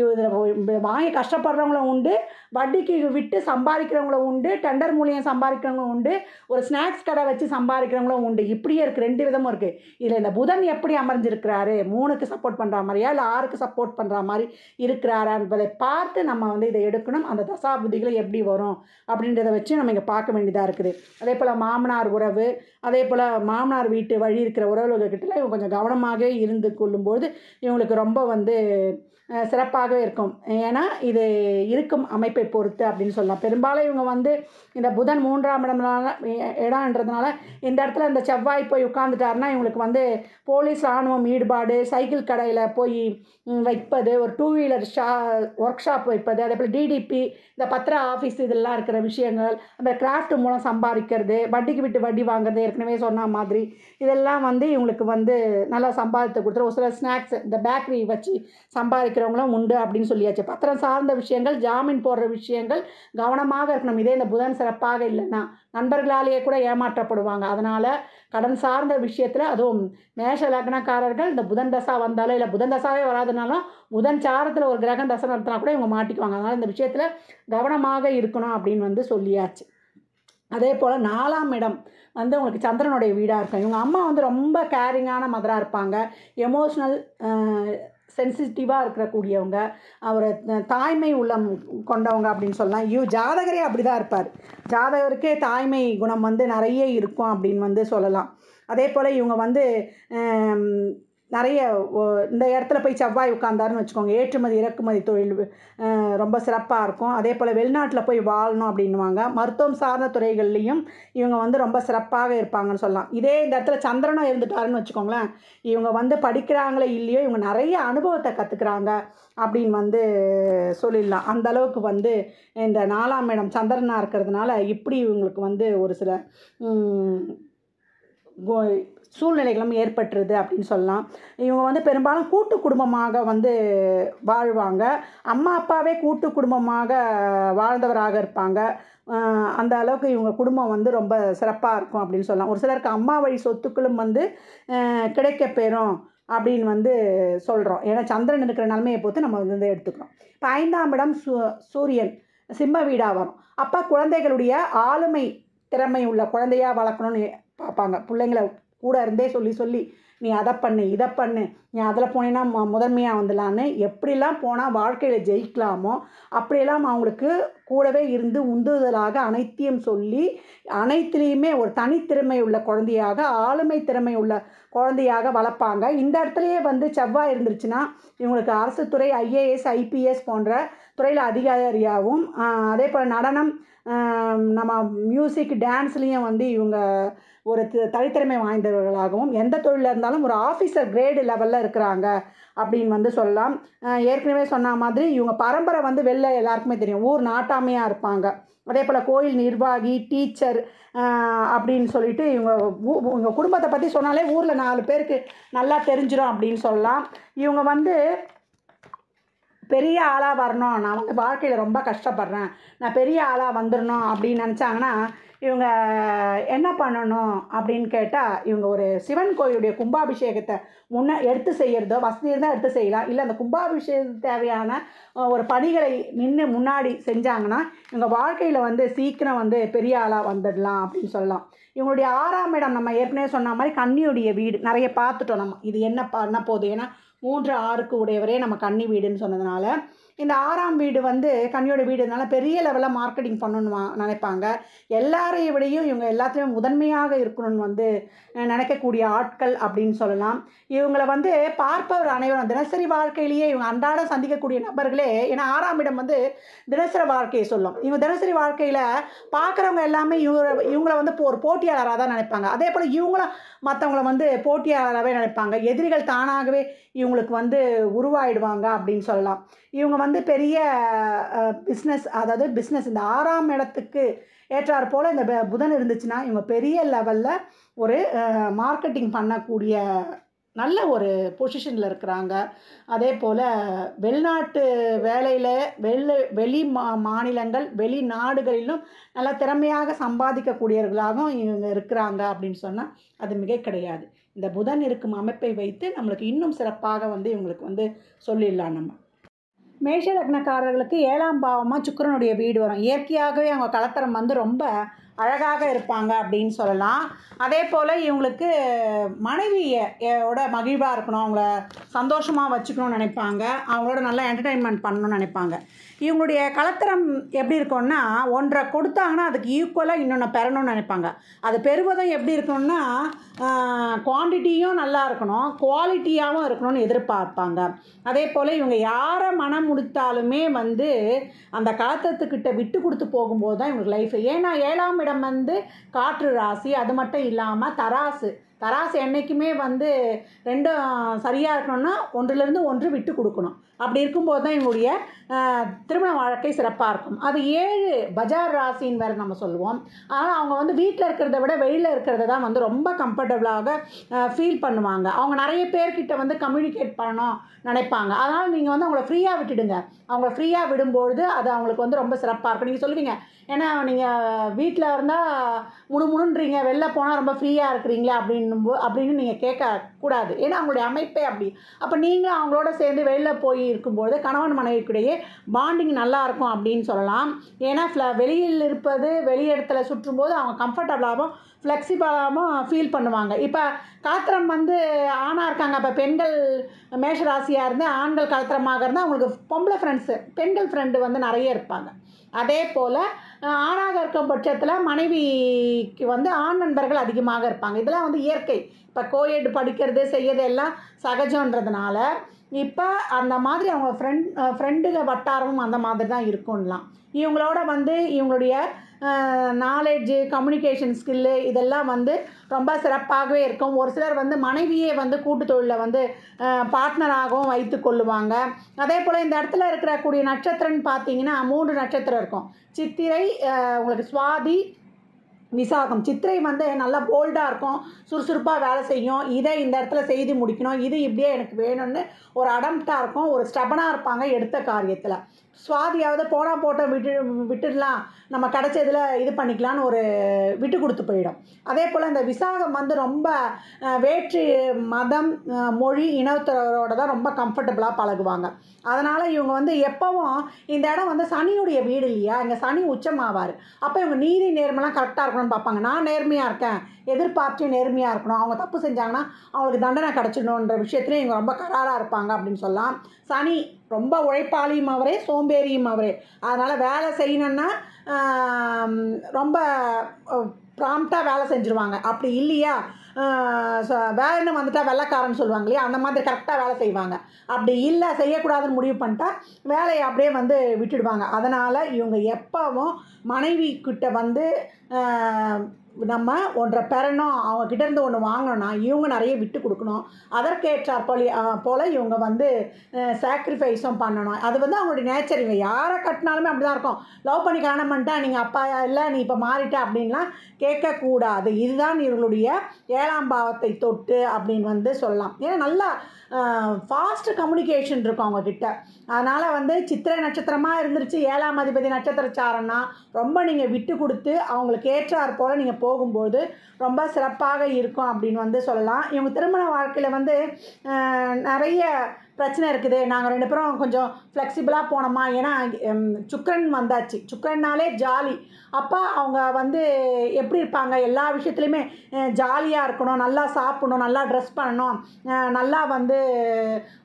இதில் வாங்கி கஷ்டப்படுறவங்களும் உண்டு வட்டிக்கு விட்டு சம்பாதிக்கிறவங்களும் உண்டு டெண்டர் மூலியம் சம்பாதிக்கிறவங்களும் உண்டு ஒரு ஸ்நாக்ஸ் கடை வச்சு சம்பாதிக்கிறவங்களும் உண்டு இப்படியே இருக்குது ரெண்டு விதமும் இருக்குது இதில் இந்த புதன் எப்படி அமர்ந்திருக்கிறாரு மூணுக்கு சப்போர்ட் பண்ணுற மாதிரியா இல்லை ஆறுக்கு சப்போர்ட் பண்ணுற மாதிரி இருக்கிறாரா என்பதை பார்த்து நம்ம வந்து இதை எடுக்கணும் அந்த தசாபுதிகளை எப்படி வரும் அப்படின்றத வச்சு நம்ம இங்கே பார்க்க வேண்டியதாக இருக்குது அதே போல் மாமனார் உறவு அதே போல் மாமனார் வீட்டு வழி இருக்கிற உறவுகள்கிட்ட இவங்க கொஞ்சம் கவனமாகவே இருந்து கொள்ளும்போது இவங்களுக்கு ரொம்ப வந்து சிறப்பாகவே இருக்கும் ஏன்னா இது இருக்கும் அமைப்பை பொறுத்து அப்படின்னு சொல்லலாம் பெரும்பாலும் இவங்க வந்து இந்த புதன் மூன்றாம் இடம்னால இடம்ன்றதுனால இந்த இடத்துல இந்த செவ்வாய் போய் உட்காந்துட்டாருன்னா இவங்களுக்கு வந்து போலீஸ் ராணுவம் ஈடுபாடு சைக்கிள் கடையில் போய் வைப்பது ஒரு டூ வீலர் ஷா ஒர்க் ஷாப் வைப்பது அதே போல் டிடிபி இந்த பத்திர ஆஃபீஸ் இதெல்லாம் இருக்கிற விஷயங்கள் அந்த கிராஃப்ட் மூலம் சம்பாதிக்கிறது வட்டிக்கு விட்டு வட்டி வாங்குறது ஏற்கனவே சொன்ன மாதிரி இதெல்லாம் வந்து இவங்களுக்கு வந்து நல்லா சம்பாதித்து கொடுத்துரு ஒரு சில ஸ்நாக்ஸ் இந்த பேக்கரி வச்சு சம்பாதிக்கிற இருக்கிறவங்களும் உண்டு அப்படின்னு சொல்லியாச்சு பத்திரம் சார்ந்த விஷயங்கள் ஜாமீன் போடுற விஷயங்கள் கவனமாக இருக்கணும் இதே இந்த புதன் சிறப்பாக இல்லைன்னா நண்பர்களாலேயே கூட ஏமாற்றப்படுவாங்க அதனால் கடன் சார்ந்த விஷயத்தில் அதுவும் மேஷ லக்னக்காரர்கள் இந்த புதன் தசா வந்தாலும் இல்லை புதன் தசாவே வராதுனாலும் புதன் சாரத்தில் ஒரு கிரகம் தசை நடத்தினா கூட இவங்க மாட்டிக்குவாங்க அதனால் இந்த விஷயத்தில் கவனமாக இருக்கணும் அப்படின்னு வந்து சொல்லியாச்சு அதே போல் நாலாம் இடம் வந்து உங்களுக்கு சந்திரனுடைய வீடாக இருக்கும் இவங்க அம்மா வந்து ரொம்ப கேரிங்கான மதராக இருப்பாங்க எமோஷ்னல் சென்சிட்டிவாக இருக்கக்கூடியவங்க அவர் தாய்மை உள்ளம் கொண்டவங்க அப்படின்னு சொல்லலாம் ஐயோ ஜாதகரே அப்படி தான் இருப்பார் ஜாதகருக்கே தாய்மை குணம் வந்து நிறைய இருக்கும் அப்படின்னு வந்து சொல்லலாம் அதே போல் இவங்க வந்து நிறைய இந்த இடத்துல போய் செவ்வாய் உட்காந்தாருன்னு வச்சுக்கோங்க ஏற்றுமதி இறக்குமதி தொழில் ரொம்ப சிறப்பாக இருக்கும் அதே போல் வெளிநாட்டில் போய் வாழணும் அப்படின்வாங்க மருத்துவம் சார்ந்த துறைகள்லேயும் இவங்க வந்து ரொம்ப சிறப்பாக இருப்பாங்கன்னு சொல்லலாம் இதே இந்த இடத்துல சந்திரனாக இருந்துட்டாருன்னு வச்சுக்கோங்களேன் இவங்க வந்து படிக்கிறாங்களே இல்லையோ இவங்க நிறைய அனுபவத்தை கற்றுக்குறாங்க அப்படின்னு வந்து சொல்லிடலாம் அந்த அளவுக்கு வந்து இந்த நாலாம் இடம் சந்திரனாக இருக்கிறதுனால இப்படி இவங்களுக்கு வந்து ஒரு சில சூழ்நிலைகளும் ஏற்பட்டுருது அப்படின்னு சொல்லலாம் இவங்க வந்து பெரும்பாலும் கூட்டு குடும்பமாக வந்து வாழ்வாங்க அம்மா அப்பாவே கூட்டு குடும்பமாக வாழ்ந்தவராக இருப்பாங்க அந்த அளவுக்கு இவங்க குடும்பம் வந்து ரொம்ப சிறப்பாக இருக்கும் அப்படின்னு சொல்லலாம் ஒரு சிலருக்கு அம்மா வழி சொத்துக்களும் வந்து கிடைக்கப்பெறும் அப்படின்னு வந்து சொல்கிறோம் ஏன்னா சந்திரன் இருக்கிற நிலமையை பொறுத்து நம்ம வந்து எடுத்துக்கிறோம் இப்போ ஐந்தாம் இடம் சூ சூரியன் சிம்ம வீடாக வரும் அப்போ குழந்தைகளுடைய ஆளுமை திறமை உள்ள குழந்தையாக வளர்க்கணும்னு பார்ப்பாங்க பிள்ளைங்களை கூட இருந்தே சொல்லி சொல்லி நீ அதை பண்ணு இதை பண்ணு நீ அதில் போனேன்னா முதன்மையாக வந்துடலான்னு எப்படிலாம் போனால் வாழ்க்கையில் ஜெயிக்கலாமோ அப்படியெல்லாம் அவங்களுக்கு கூடவே இருந்து உந்துதலாக அனைத்தையும் சொல்லி அனைத்துலேயுமே ஒரு தனித்திறமை உள்ள குழந்தையாக ஆளுமை திறமை உள்ள குழந்தையாக வளர்ப்பாங்க இந்த இடத்துலையே வந்து செவ்வாய் இருந்துருச்சுன்னா இவங்களுக்கு அரசு துறை ஐஏஎஸ் ஐபிஎஸ் போன்ற துறையில் அதிகாரியாகவும் அதே போல் நடனம் நம்ம மியூசிக் டான்ஸ்லேயும் வந்து இவங்க ஒரு தனித்திறமை வாய்ந்தவர்களாகவும் எந்த தொழிலாக இருந்தாலும் ஒரு ஆஃபீஸர் கிரேடு லெவலில் இருக்கிறாங்க அப்படின்னு வந்து சொல்லலாம் ஏற்கனவே சொன்ன மாதிரி இவங்க பரம்பரை வந்து வெளில எல்லாருக்குமே தெரியும் ஊர் நாட்டாமையாக இருப்பாங்க அதே போல் கோயில் நிர்வாகி டீச்சர் அப்படின்னு சொல்லிட்டு இவங்க இவங்க குடும்பத்தை பற்றி சொன்னாலே ஊரில் நாலு பேருக்கு நல்லா தெரிஞ்சிடும் அப்படின்னு சொல்லலாம் இவங்க வந்து பெரிய ஆளாக வரணும் நான் வந்து வாழ்க்கையில் ரொம்ப கஷ்டப்படுறேன் நான் பெரிய ஆளாக வந்துடணும் அப்படின்னு நினச்சாங்கன்னா இவங்க என்ன பண்ணணும் அப்படின்னு கேட்டால் இவங்க ஒரு சிவன் கோயிலுடைய கும்பாபிஷேகத்தை முன்ன எடுத்து செய்கிறதோ வசதி இருந்தால் எடுத்து செய்யலாம் இல்லை அந்த கும்பாபிஷேகத்துக்கு தேவையான ஒரு பணிகளை நின்று முன்னாடி செஞ்சாங்கன்னா இவங்க வாழ்க்கையில் வந்து சீக்கிரம் வந்து பெரிய ஆளாக வந்துடலாம் அப்படின்னு சொல்லலாம் இவங்களுடைய ஆறாம் இடம் நம்ம ஏற்கனவே சொன்ன மாதிரி கண்ணியுடைய வீடு நிறைய பார்த்துட்டோம் நம்ம இது என்ன பண்ண போகுது ஏன்னா மூன்று ஆறுக்கு உடையவரே நம்ம கன்னி வீடுன்னு சொன்னதுனால இந்த ஆறாம் வீடு வந்து கன்னியோட வீடுனால பெரிய லெவலில் மார்க்கெட்டிங் பண்ணணுமா நினைப்பாங்க எல்லாரையும் விடையும் இவங்க எல்லாத்தையும் முதன்மையாக இருக்கணும்னு வந்து நினைக்கக்கூடிய ஆட்கள் அப்படின்னு சொல்லலாம் இவங்களை வந்து பார்ப்பவர் அனைவரும் தினசரி வாழ்க்கையிலேயே இவங்க அன்றாட சந்திக்கக்கூடிய நபர்களே ஏன்னா ஆறாம் இடம் வந்து தினசரி வாழ்க்கையை சொல்லும் இவங்க தினசரி வாழ்க்கையில் பார்க்குறவங்க எல்லாமே இவங்க இவங்கள வந்து ஒரு போட்டியாளராக தான் நினைப்பாங்க அதே போல் இவங்களும் மற்றவங்கள வந்து போட்டியாளராகவே நினைப்பாங்க எதிரிகள் தானாகவே இவங்களுக்கு வந்து உருவாயிடுவாங்க அப்படின்னு சொல்லலாம் இவங்க வந்து பெரிய பிஸ்னஸ் அதாவது பிஸ்னஸ் இந்த ஆறாம் இடத்துக்கு ஏற்றாறு போல் இந்த புதன் இருந்துச்சுன்னா இவங்க பெரிய லெவலில் ஒரு மார்க்கெட்டிங் பண்ணக்கூடிய நல்ல ஒரு பொசிஷனில் இருக்கிறாங்க அதே போல் வெளிநாட்டு வேலையில் வெளி வெளி மா மாநிலங்கள் வெளிநாடுகளிலும் நல்லா திறமையாக சம்பாதிக்கக்கூடியவர்களாகவும் இவங்க இருக்கிறாங்க அப்படின்னு சொன்னால் அது மிக கிடையாது இந்த புதன் இருக்கும் அமைப்பை வைத்து நம்மளுக்கு இன்னும் சிறப்பாக வந்து இவங்களுக்கு வந்து சொல்லிடலாம் நம்ம மேஷ லக்னக்காரர்களுக்கு ஏழாம் பாவமாக சுக்கரனுடைய வீடு வரும் இயற்கையாகவே அவங்க கலத்தரம் வந்து ரொம்ப அழகாக இருப்பாங்க அப்படின்னு சொல்லலாம் அதே போல் இவங்களுக்கு மனைவியோட மகிழ்வாக இருக்கணும் அவங்கள சந்தோஷமாக வச்சுக்கணும்னு நினைப்பாங்க அவங்களோட நல்லா என்டர்டெயின்மெண்ட் பண்ணணும்னு நினைப்பாங்க இவங்களுடைய கலத்தரம் எப்படி இருக்கும்னா ஒன்றை கொடுத்தாங்கன்னா அதுக்கு ஈக்குவலாக இன்னொன்று பெறணும்னு நினைப்பாங்க அது பெறுவதும் எப்படி இருக்கணும்னா குவான்டிட்டியும் நல்லா இருக்கணும் குவாலிட்டியாகவும் இருக்கணும்னு எதிர்பார்ப்பாங்க அதே போல் இவங்க யாரை மனம் முடித்தாலுமே வந்து அந்த கலத்தத்துக்கிட்ட விட்டு கொடுத்து போகும்போது தான் இவங்களுக்கு லைஃப் ஏன்னா ஏழாம் இடம் வந்து காற்று ராசி அது மட்டும் இல்லாமல் தராசு தராசு என்றைக்குமே வந்து ரெண்டும் சரியாக இருக்கணும்னா ஒன்றுலேருந்து ஒன்று விட்டு கொடுக்கணும் அப்படி இருக்கும்போது தான் எங்களுடைய திருமண வாழ்க்கை சிறப்பாக இருக்கும் அது ஏழு பஜார் ராசின்னு வேறு நம்ம சொல்லுவோம் ஆனால் அவங்க வந்து வீட்டில் இருக்கிறத விட வெளியில் இருக்கிறத தான் வந்து ரொம்ப கம்ஃபர்டபுளாக ஃபீல் பண்ணுவாங்க அவங்க நிறைய பேர்கிட்ட வந்து கம்யூனிகேட் பண்ணணும் நினைப்பாங்க அதனால் நீங்கள் வந்து அவங்கள ஃப்ரீயாக விட்டுடுங்க அவங்கள ஃப்ரீயாக விடும்பொழுது அது அவங்களுக்கு வந்து ரொம்ப சிறப்பாக இருக்கும் நீங்கள் சொல்லுவீங்க ஏன்னா நீங்கள் வீட்டில் இருந்தால் முணுமுணுன்றீங்க வெளில போனால் ரொம்ப ஃப்ரீயாக இருக்கிறீங்களா அப்படின்னு அப்படின்னு நீங்கள் கேட்க கூடாது ஏன்னா அவங்களுடைய அமைப்பே அப்படி அப்போ நீங்களும் அவங்களோட சேர்ந்து வெளியில் போய் இருக்கும்போது கணவன் மனைவிக்கிடையே பாண்டிங் நல்லாயிருக்கும் அப்படின்னு சொல்லலாம் ஏன்னா ஃப்ள வெளியில் இருப்பது வெளி இடத்துல சுற்றும்போது அவங்க கம்ஃபர்டபுளாகவும் ஃப்ளெக்சிபிளாகவும் ஃபீல் பண்ணுவாங்க இப்போ காத்திரம் வந்து ஆணாக இருக்காங்க அப்போ பெண்கள் மேஷராசியாக இருந்து ஆண்கள் காத்திரமாக இருந்தால் அவங்களுக்கு பொம்பளை ஃப்ரெண்ட்ஸு பெண்கள் ஃப்ரெண்டு வந்து நிறைய இருப்பாங்க அதே போல் ஆணாக இருக்கும் பட்சத்தில் மனைவிக்கு வந்து ஆண் நண்பர்கள் அதிகமாக இருப்பாங்க இதெல்லாம் வந்து இயற்கை இப்போ கோஎட் படிக்கிறது செய்யறது எல்லாம் சகஜன்றதுனால இப்போ அந்த மாதிரி அவங்க ஃப்ரெண்ட் ஃப்ரெண்டுக வட்டாரமும் அந்த மாதிரி தான் இருக்கும்லாம் இவங்களோட வந்து இவங்களுடைய நாலேஜு கம்யூனிகேஷன் ஸ்கில்லு இதெல்லாம் வந்து ரொம்ப சிறப்பாகவே இருக்கும் ஒரு சிலர் வந்து மனைவியே வந்து கூட்டு தொழிலில் வந்து பார்ட்னராகவும் வைத்து கொள்ளுவாங்க அதே போல் இந்த இடத்துல இருக்கிற கூடிய நட்சத்திரம்னு பார்த்தீங்கன்னா மூன்று நட்சத்திரம் இருக்கும் சித்திரை உங்களுக்கு சுவாதி விசாகம் சித்திரை வந்து நல்லா போல்டாக இருக்கும் சுறுசுறுப்பாக வேலை செய்யும் இதை இந்த இடத்துல செய்து முடிக்கணும் இது இப்படியே எனக்கு வேணும்னு ஒரு அடம்ப்டாக இருக்கும் ஒரு ஸ்டபனாக இருப்பாங்க எடுத்த காரியத்தில் சுவாதியாவது போனால் போட்டோம் விட்டு விட்டுடலாம் நம்ம கிடச்சதில் இது பண்ணிக்கலான்னு ஒரு விட்டு கொடுத்து போயிடும் அதே போல் இந்த விசாகம் வந்து ரொம்ப வேற்று மதம் மொழி இனத்தரோட தான் ரொம்ப கம்ஃபர்டபுளாக பழகுவாங்க அதனால் இவங்க வந்து எப்போவும் இந்த இடம் வந்து சனியுடைய வீடு இல்லையா இங்கே சனி உச்சமாவார் அப்போ இவங்க நீதி நேர்மெல்லாம் கரெக்டாக இருக்கணும் பார்ப்பாங்க நான் நேர்மையாக இருக்கேன் எதிர்பார்த்தையும் நேர்மையாக இருக்கணும் அவங்க தப்பு செஞ்சாங்கன்னா அவங்களுக்கு தண்டனை கிடச்சிடணுன்ற விஷயத்துலேயும் இவங்க ரொம்ப கராராக இருப்பாங்க அப்படின்னு சொல்லலாம் சனி ரொம்ப உழைப்பாளியும் அவரே சோம்பேறியும் அவரே அதனால் வேலை செய்யணுன்னா ரொம்ப ப்ராம்ப்டாக வேலை செஞ்சுருவாங்க அப்படி இல்லையா வேலைன்னு வந்துட்டால் வெள்ளக்காரன்னு சொல்லுவாங்க இல்லையா அந்த மாதிரி கரெக்டாக வேலை செய்வாங்க அப்படி இல்லை செய்யக்கூடாதுன்னு முடிவு பண்ணிட்டா வேலையை அப்படியே வந்து விட்டுடுவாங்க அதனால் இவங்க எப்போவும் மனைவி கிட்ட வந்து நம்ம ஒன்றை பெறணும் அவங்கக்கிட்ட இருந்து ஒன்று வாங்கணும்னா இவங்க நிறைய விட்டு கொடுக்கணும் அதற்கேற்றார் போலி போல் இவங்க வந்து சாக்ரிஃபைஸும் பண்ணணும் அது வந்து அவங்களுடைய நேச்சர் இவங்க யாரை கட்டினாலுமே அப்படி தான் இருக்கும் லவ் பண்ணி காணம் பண்ணிட்டா நீங்கள் அப்பா இல்லை நீ இப்போ மாறிட்ட அப்படின்லாம் கேட்கக்கூடாது இதுதான் இவர்களுடைய ஏழாம் பாவத்தை தொட்டு அப்படின்னு வந்து சொல்லலாம் ஏன்னா நல்லா ஃபாஸ்ட் கம்யூனிகேஷன் இருக்கும் அவங்கக்கிட்ட அதனால் வந்து சித்திரை நட்சத்திரமாக இருந்துருச்சு ஏழாம் அதிபதி நட்சத்திரச்சாரம்னா ரொம்ப நீங்கள் விட்டு கொடுத்து அவங்களுக்கு ஏற்றார் போல் நீங்கள் போகும்போது ரொம்ப சிறப்பாக இருக்கும் அப்படின்னு வந்து சொல்லலாம் இவங்க திருமண வாழ்க்கையில் வந்து நிறைய பிரச்சனை இருக்குது நாங்கள் ரெண்டு பேரும் கொஞ்சம் ஃப்ளெக்சிபிளாக போனோமா ஏன்னா சுக்கரன் வந்தாச்சு சுக்கரன்னாலே ஜாலி அப்போ அவங்க வந்து எப்படி இருப்பாங்க எல்லா விஷயத்துலையுமே ஜாலியாக இருக்கணும் நல்லா சாப்பிடணும் நல்லா ட்ரெஸ் பண்ணணும் நல்லா வந்து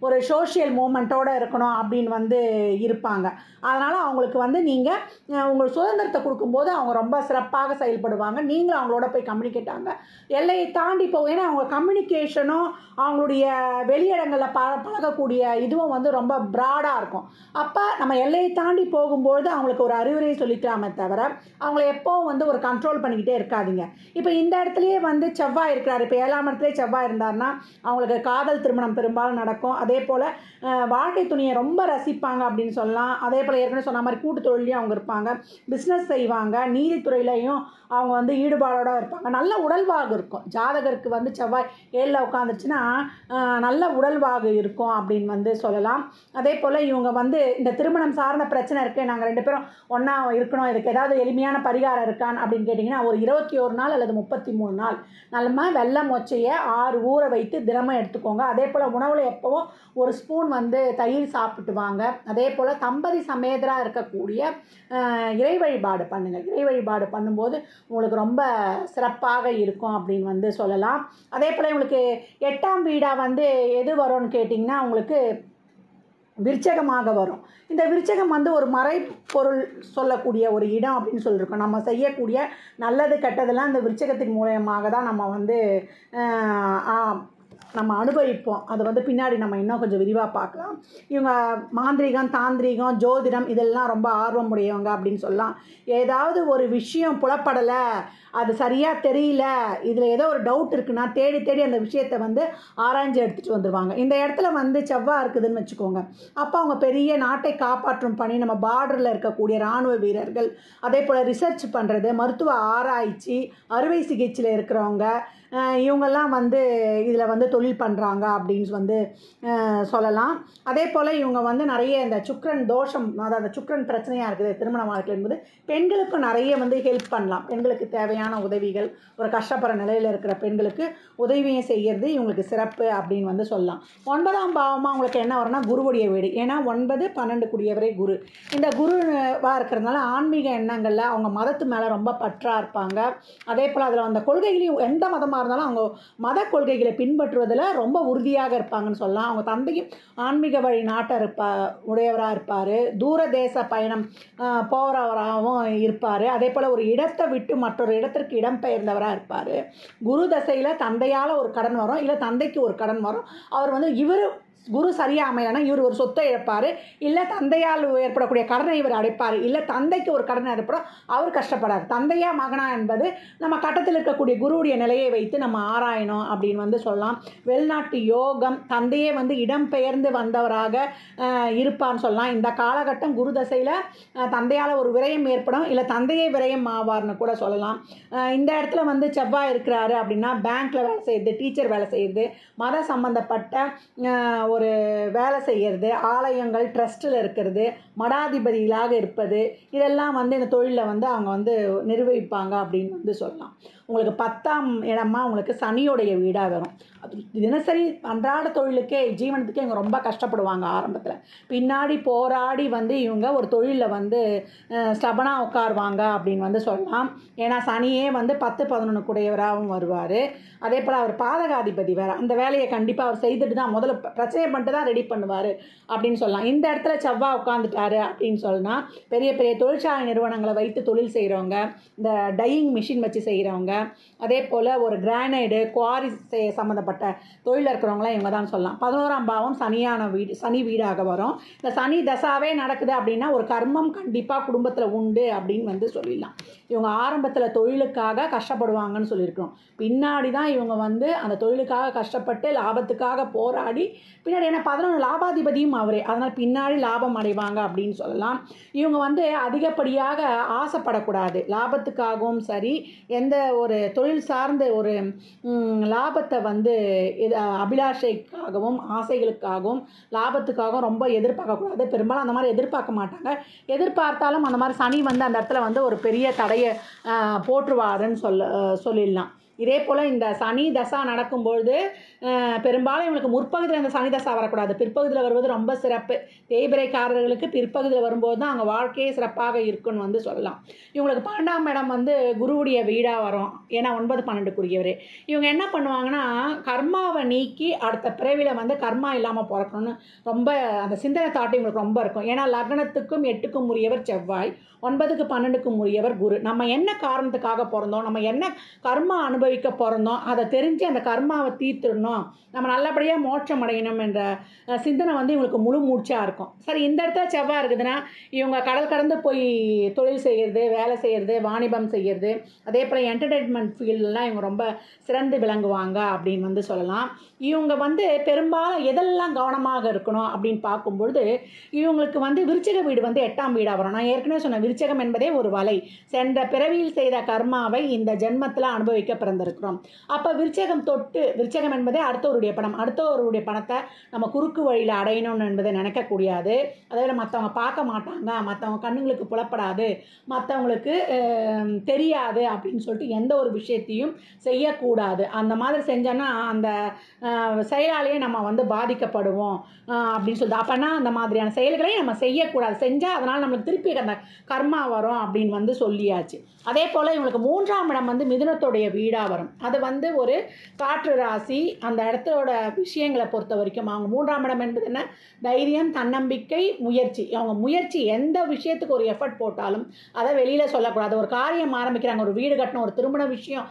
ஒரு சோஷியல் மூமெண்ட்டோடு இருக்கணும் அப்படின்னு வந்து இருப்பாங்க அதனால் அவங்களுக்கு வந்து நீங்கள் உங்கள் சுதந்திரத்தை கொடுக்கும்போது அவங்க ரொம்ப சிறப்பாக செயல்படுவாங்க நீங்களும் அவங்களோட போய் கம்யூனிகேட் ஆங்க எல்லையை தாண்டி போக ஏன்னா அவங்க கம்யூனிகேஷனும் அவங்களுடைய வெளியிடங்களில் ப பழகக்கூடிய இதுவும் வந்து ரொம்ப ப்ராடாக இருக்கும் அப்போ நம்ம எல்லையை தாண்டி போகும்போது அவங்களுக்கு ஒரு அறிவுரையை சொல்லிக்கலாமே தவிர அவங்கள எப்போவும் வந்து ஒரு கண்ட்ரோல் பண்ணிக்கிட்டே இருக்காதிங்க இப்போ இந்த இடத்துலையே வந்து செவ்வாய் இருக்கிறார் இப்போ ஏழாம் இடத்துல செவ்வாய் இருந்தார்னா அவங்களுக்கு காதல் திருமணம் பெரும்பாலும் நடக்கும் அதே போல் வாழ்க்கை துணியை ரொம்ப ரசிப்பாங்க அப்படின்னு சொல்லலாம் அதே போல் ஏற்கனவே சொன்ன மாதிரி கூட்டு தொழிலையும் அவங்க இருப்பாங்க பிஸ்னஸ் செய்வாங்க நீதித்துறையிலையும் அவங்க வந்து ஈடுபாடோடு இருப்பாங்க நல்ல உடல்வாகு இருக்கும் ஜாதகருக்கு வந்து செவ்வாய் ஏழில் உட்காந்துச்சுன்னா நல்ல உடல்வாகு இருக்கும் அப்படின்னு வந்து சொல்லலாம் அதே போல் இவங்க வந்து இந்த திருமணம் சார்ந்த பிரச்சனை இருக்குது நாங்கள் ரெண்டு பேரும் ஒன்றா இருக்கணும் இதுக்கு ஏதாவது எளிமையான பரிகாரம் இருக்கான் அப்படின்னு கேட்டிங்கன்னா ஒரு இருபத்தி ஒரு நாள் அல்லது முப்பத்தி மூணு நாள் நல்லமாக வெள்ள மொச்சையை ஆறு ஊற வைத்து தினமும் எடுத்துக்கோங்க அதே போல் உணவில் எப்போவும் ஒரு ஸ்பூன் வந்து தயிர் சாப்பிட்டு வாங்க அதே போல் தம்பதி சமேதராக இருக்கக்கூடிய இறை வழிபாடு பண்ணுங்கள் இறை வழிபாடு பண்ணும்போது உங்களுக்கு ரொம்ப சிறப்பாக இருக்கும் அப்படின்னு வந்து சொல்லலாம் அதே போல் உங்களுக்கு எட்டாம் வீடாக வந்து எது வரும்னு கேட்டிங்கன்னா உங்களுக்கு விருச்சகமாக வரும் இந்த விருச்சகம் வந்து ஒரு மறைப்பொருள் சொல்லக்கூடிய ஒரு இடம் அப்படின்னு சொல்லியிருக்கோம் நம்ம செய்யக்கூடிய நல்லது கெட்டதெல்லாம் இந்த விருச்சகத்தின் மூலயமாக தான் நம்ம வந்து நம்ம அனுபவிப்போம் அதை வந்து பின்னாடி நம்ம இன்னும் கொஞ்சம் விரிவாக பார்க்கலாம் இவங்க மாந்திரிகம் தாந்திரிகம் ஜோதிடம் இதெல்லாம் ரொம்ப ஆர்வம் உடையவங்க அப்படின்னு சொல்லலாம் ஏதாவது ஒரு விஷயம் புலப்படலை அது சரியாக தெரியல இதில் ஏதோ ஒரு டவுட் இருக்குன்னா தேடி தேடி அந்த விஷயத்தை வந்து ஆராய்ஞ்சு எடுத்துகிட்டு வந்துடுவாங்க இந்த இடத்துல வந்து செவ்வாய் இருக்குதுன்னு வச்சுக்கோங்க அப்போ அவங்க பெரிய நாட்டை காப்பாற்றும் பணி நம்ம பார்டரில் இருக்கக்கூடிய இராணுவ வீரர்கள் அதே போல் ரிசர்ச் பண்ணுறது மருத்துவ ஆராய்ச்சி அறுவை சிகிச்சையில் இருக்கிறவங்க இவங்கெல்லாம் வந்து இதில் வந்து தொழில் பண்ணுறாங்க அப்படின்னு வந்து சொல்லலாம் அதே போல் இவங்க வந்து நிறைய இந்த சுக்ரன் தோஷம் அதாவது சுக்ரன் பிரச்சனையாக இருக்குது திருமண வாழ்க்கை என்பது பெண்களுக்கும் நிறைய வந்து ஹெல்ப் பண்ணலாம் பெண்களுக்கு தேவையான உதவிகள் ஒரு கஷ்டப்படுற நிலையில் இருக்கிற பெண்களுக்கு உதவியை செய்கிறது இவங்களுக்கு சிறப்பு அப்படின்னு வந்து சொல்லலாம் ஒன்பதாம் பாவமாக அவங்களுக்கு என்ன வரும்னா குருவுடைய வீடு ஏன்னா ஒன்பது பன்னெண்டு குடியவரே குரு இந்த குருவாக இருக்கிறதுனால ஆன்மீக எண்ணங்களில் அவங்க மதத்து மேலே ரொம்ப பற்றாக இருப்பாங்க அதே போல் அதில் அந்த கொள்கைகளையும் எந்த மதமாக மதமாக இருந்தாலும் அவங்க மத கொள்கைகளை பின்பற்றுவதில் ரொம்ப உறுதியாக இருப்பாங்கன்னு சொல்லலாம் அவங்க தந்தையும் ஆன்மீக வழி நாட்டை இருப்பா உடையவராக இருப்பார் தூர தேச பயணம் போகிறவராகவும் இருப்பார் அதே போல் ஒரு இடத்தை விட்டு மற்றொரு இடத்திற்கு இடம்பெயர்ந்தவராக இருப்பார் குரு தசையில் தந்தையால் ஒரு கடன் வரும் இல்லை தந்தைக்கு ஒரு கடன் வரும் அவர் வந்து இவர் குரு சரியாக அமையலைன்னா இவர் ஒரு சொத்தை இழப்பார் இல்லை தந்தையால் ஏற்படக்கூடிய கடனை இவர் அடைப்பார் இல்லை தந்தைக்கு ஒரு கடனை அடைப்படும் அவர் கஷ்டப்படார் தந்தையா மகனா என்பது நம்ம கட்டத்தில் இருக்கக்கூடிய குருவுடைய நிலையை வைத்து நம்ம ஆராயணும் அப்படின்னு வந்து சொல்லலாம் வெளிநாட்டு யோகம் தந்தையே வந்து இடம்பெயர்ந்து வந்தவராக இருப்பான்னு சொல்லலாம் இந்த காலகட்டம் குரு தசையில் தந்தையால் ஒரு விரயம் ஏற்படும் இல்லை தந்தையே விரயம் ஆவார்னு கூட சொல்லலாம் இந்த இடத்துல வந்து செவ்வாய் இருக்கிறாரு அப்படின்னா பேங்க்கில் வேலை செய்யுது டீச்சர் வேலை செய்யுது மத சம்மந்தப்பட்ட ஒரு வேலை செய்கிறது ஆலயங்கள் ட்ரஸ்ட்டில் இருக்கிறது மடாதிபதிகளாக இருப்பது இதெல்லாம் வந்து இந்த தொழிலில் வந்து அவங்க வந்து நிர்வகிப்பாங்க அப்படின்னு வந்து சொல்லலாம் உங்களுக்கு பத்தாம் இடமா உங்களுக்கு சனியோடைய வீடாக வரும் அது தினசரி அன்றாட தொழிலுக்கே ஜீவனத்துக்கே இவங்க ரொம்ப கஷ்டப்படுவாங்க ஆரம்பத்தில் பின்னாடி போராடி வந்து இவங்க ஒரு தொழிலில் வந்து ஸ்டபனாக உட்காருவாங்க அப்படின்னு வந்து சொல்லலாம் ஏன்னா சனியே வந்து பத்து பதினொன்று கூடையவராகவும் வருவார் அதே போல் அவர் பாதகாதிபதி வேறு அந்த வேலையை கண்டிப்பாக அவர் செய்துட்டு தான் முதல்ல பிரச்சனை பண்ணிட்டு தான் ரெடி பண்ணுவார் அப்படின்னு சொல்லலாம் இந்த இடத்துல செவ்வாய் உட்காந்துட்டார் செய்கிறாரு அப்படின்னு சொன்னால் பெரிய பெரிய தொழிற்சாலை நிறுவனங்களை வைத்து தொழில் செய்கிறவங்க இந்த டையிங் மிஷின் வச்சு செய்கிறவங்க அதே போல் ஒரு கிரானைடு குவாரி செய்ய சம்மந்தப்பட்ட தொழில் இருக்கிறவங்களாம் இவங்க தான் சொல்லலாம் பதினோராம் பாவம் சனியான வீடு சனி வீடாக வரும் இந்த சனி தசாவே நடக்குது அப்படின்னா ஒரு கர்மம் கண்டிப்பாக குடும்பத்தில் உண்டு அப்படின்னு வந்து சொல்லிடலாம் இவங்க ஆரம்பத்தில் தொழிலுக்காக கஷ்டப்படுவாங்கன்னு சொல்லியிருக்கிறோம் பின்னாடி தான் இவங்க வந்து அந்த தொழிலுக்காக கஷ்டப்பட்டு லாபத்துக்காக போராடி பின்னாடி ஏன்னா பதினொன்று லாபாதிபதியும் அவரே அதனால் பின்னாடி லாபம் அடைவாங்க அப்படின்னு அப்படின்னு சொல்லலாம் இவங்க வந்து அதிகப்படியாக ஆசைப்படக்கூடாது லாபத்துக்காகவும் சரி எந்த ஒரு தொழில் சார்ந்த ஒரு லாபத்தை வந்து அபிலாஷைக்காகவும் ஆசைகளுக்காகவும் லாபத்துக்காகவும் ரொம்ப எதிர்பார்க்கக்கூடாது பெரும்பாலும் அந்த மாதிரி எதிர்பார்க்க மாட்டாங்க எதிர்பார்த்தாலும் அந்த மாதிரி சனி வந்து அந்த இடத்துல வந்து ஒரு பெரிய தடையை போற்றுவாருன்னு சொல்ல சொல்லிடலாம் இதே போல் இந்த சனி தசா நடக்கும்பொழுது பெரும்பாலும் இவங்களுக்கு முற்பகுதியில் இந்த சனி தசா வரக்கூடாது பிற்பகுதியில் வருவது ரொம்ப சிறப்பு தேய்பிரைக்காரர்களுக்கு பிற்பகுதியில் வரும்போது தான் அவங்க வாழ்க்கையே சிறப்பாக இருக்குன்னு வந்து சொல்லலாம் இவங்களுக்கு பன்னெண்டாம் இடம் வந்து குருவுடைய வீடாக வரும் ஏன்னா ஒன்பது பன்னெண்டுக்குரியவர் இவங்க என்ன பண்ணுவாங்கன்னா கர்மாவை நீக்கி அடுத்த பிறவியில் வந்து கர்மா இல்லாமல் பிறக்கணும்னு ரொம்ப அந்த சிந்தனை தாட்டு இவங்களுக்கு ரொம்ப இருக்கும் ஏன்னா லக்னத்துக்கும் எட்டுக்கும் உரியவர் செவ்வாய் ஒன்பதுக்கு பன்னெண்டுக்கும் உரியவர் குரு நம்ம என்ன காரணத்துக்காக பிறந்தோம் நம்ம என்ன கர்மா அனுபவம் அனுபவிக்க பிறந்தோம் அதை தெரிஞ்சு அந்த கர்மாவை தீர்த்துடணும் நம்ம நல்லபடியாக மோட்சம் அடையணும் என்ற சிந்தனை வந்து இவங்களுக்கு முழு மூச்சாக இருக்கும் சரி இந்த இடத்துல செவ்வாய் இருக்குதுன்னா இவங்க கடல் கடந்து போய் தொழில் செய்கிறது வேலை செய்கிறது வாணிபம் செய்கிறது அதே போல் என்டர்டெயின்மெண்ட் ஃபீல்டெலாம் இவங்க ரொம்ப சிறந்து விளங்குவாங்க அப்படின்னு வந்து சொல்லலாம் இவங்க வந்து பெரும்பாலும் எதெல்லாம் கவனமாக இருக்கணும் அப்படின்னு பார்க்கும்பொழுது இவங்களுக்கு வந்து விருச்சக வீடு வந்து எட்டாம் வீடாக வரும் நான் ஏற்கனவே சொன்னேன் விருச்சகம் என்பதே ஒரு வலை சென்ற பிறவியில் செய்த கர்மாவை இந்த ஜென்மத்தில் அனுபவிக்க பிறந்திருக்கிறோம் அப்போ விருச்சகம் தொட்டு விருச்சகம் என்பதே அடுத்தவருடைய பணம் அடுத்தவருடைய பணத்தை நம்ம குறுக்கு வழியில் அடையணும் என்பதை நினைக்கக்கூடாது அதாவது மற்றவங்க பார்க்க மாட்டாங்க மற்றவங்க கண்ணுங்களுக்கு புலப்படாது மற்றவங்களுக்கு தெரியாது அப்படின்னு சொல்லிட்டு எந்த ஒரு விஷயத்தையும் செய்யக்கூடாது அந்த மாதிரி செஞ்சோன்னா அந்த செயலாலேயே நம்ம வந்து பாதிக்கப்படுவோம் அப்படின்னு சொல்லுது அப்போனா அந்த மாதிரியான செயல்களையும் நம்ம செய்யக்கூடாது செஞ்சால் அதனால் நம்மளுக்கு திருப்பி அந்த கர்மா வரும் அப்படின்னு வந்து சொல்லியாச்சு அதே போல் இவங்களுக்கு மூன்றாம் இடம் வந்து மிதுனத்துடைய வீடாக வரும் அது வந்து ஒரு காற்று ராசி அந்த இடத்தோட விஷயங்களை பொறுத்த வரைக்கும் அவங்க மூன்றாம் இடம் என்பது என்ன தைரியம் தன்னம்பிக்கை முயற்சி அவங்க முயற்சி எந்த விஷயத்துக்கு ஒரு எஃபர்ட் போட்டாலும் அதை வெளியில் சொல்லக்கூடாது ஒரு காரியம் ஆரம்பிக்கிறாங்க ஒரு வீடு கட்டணும் ஒரு திருமண விஷயம்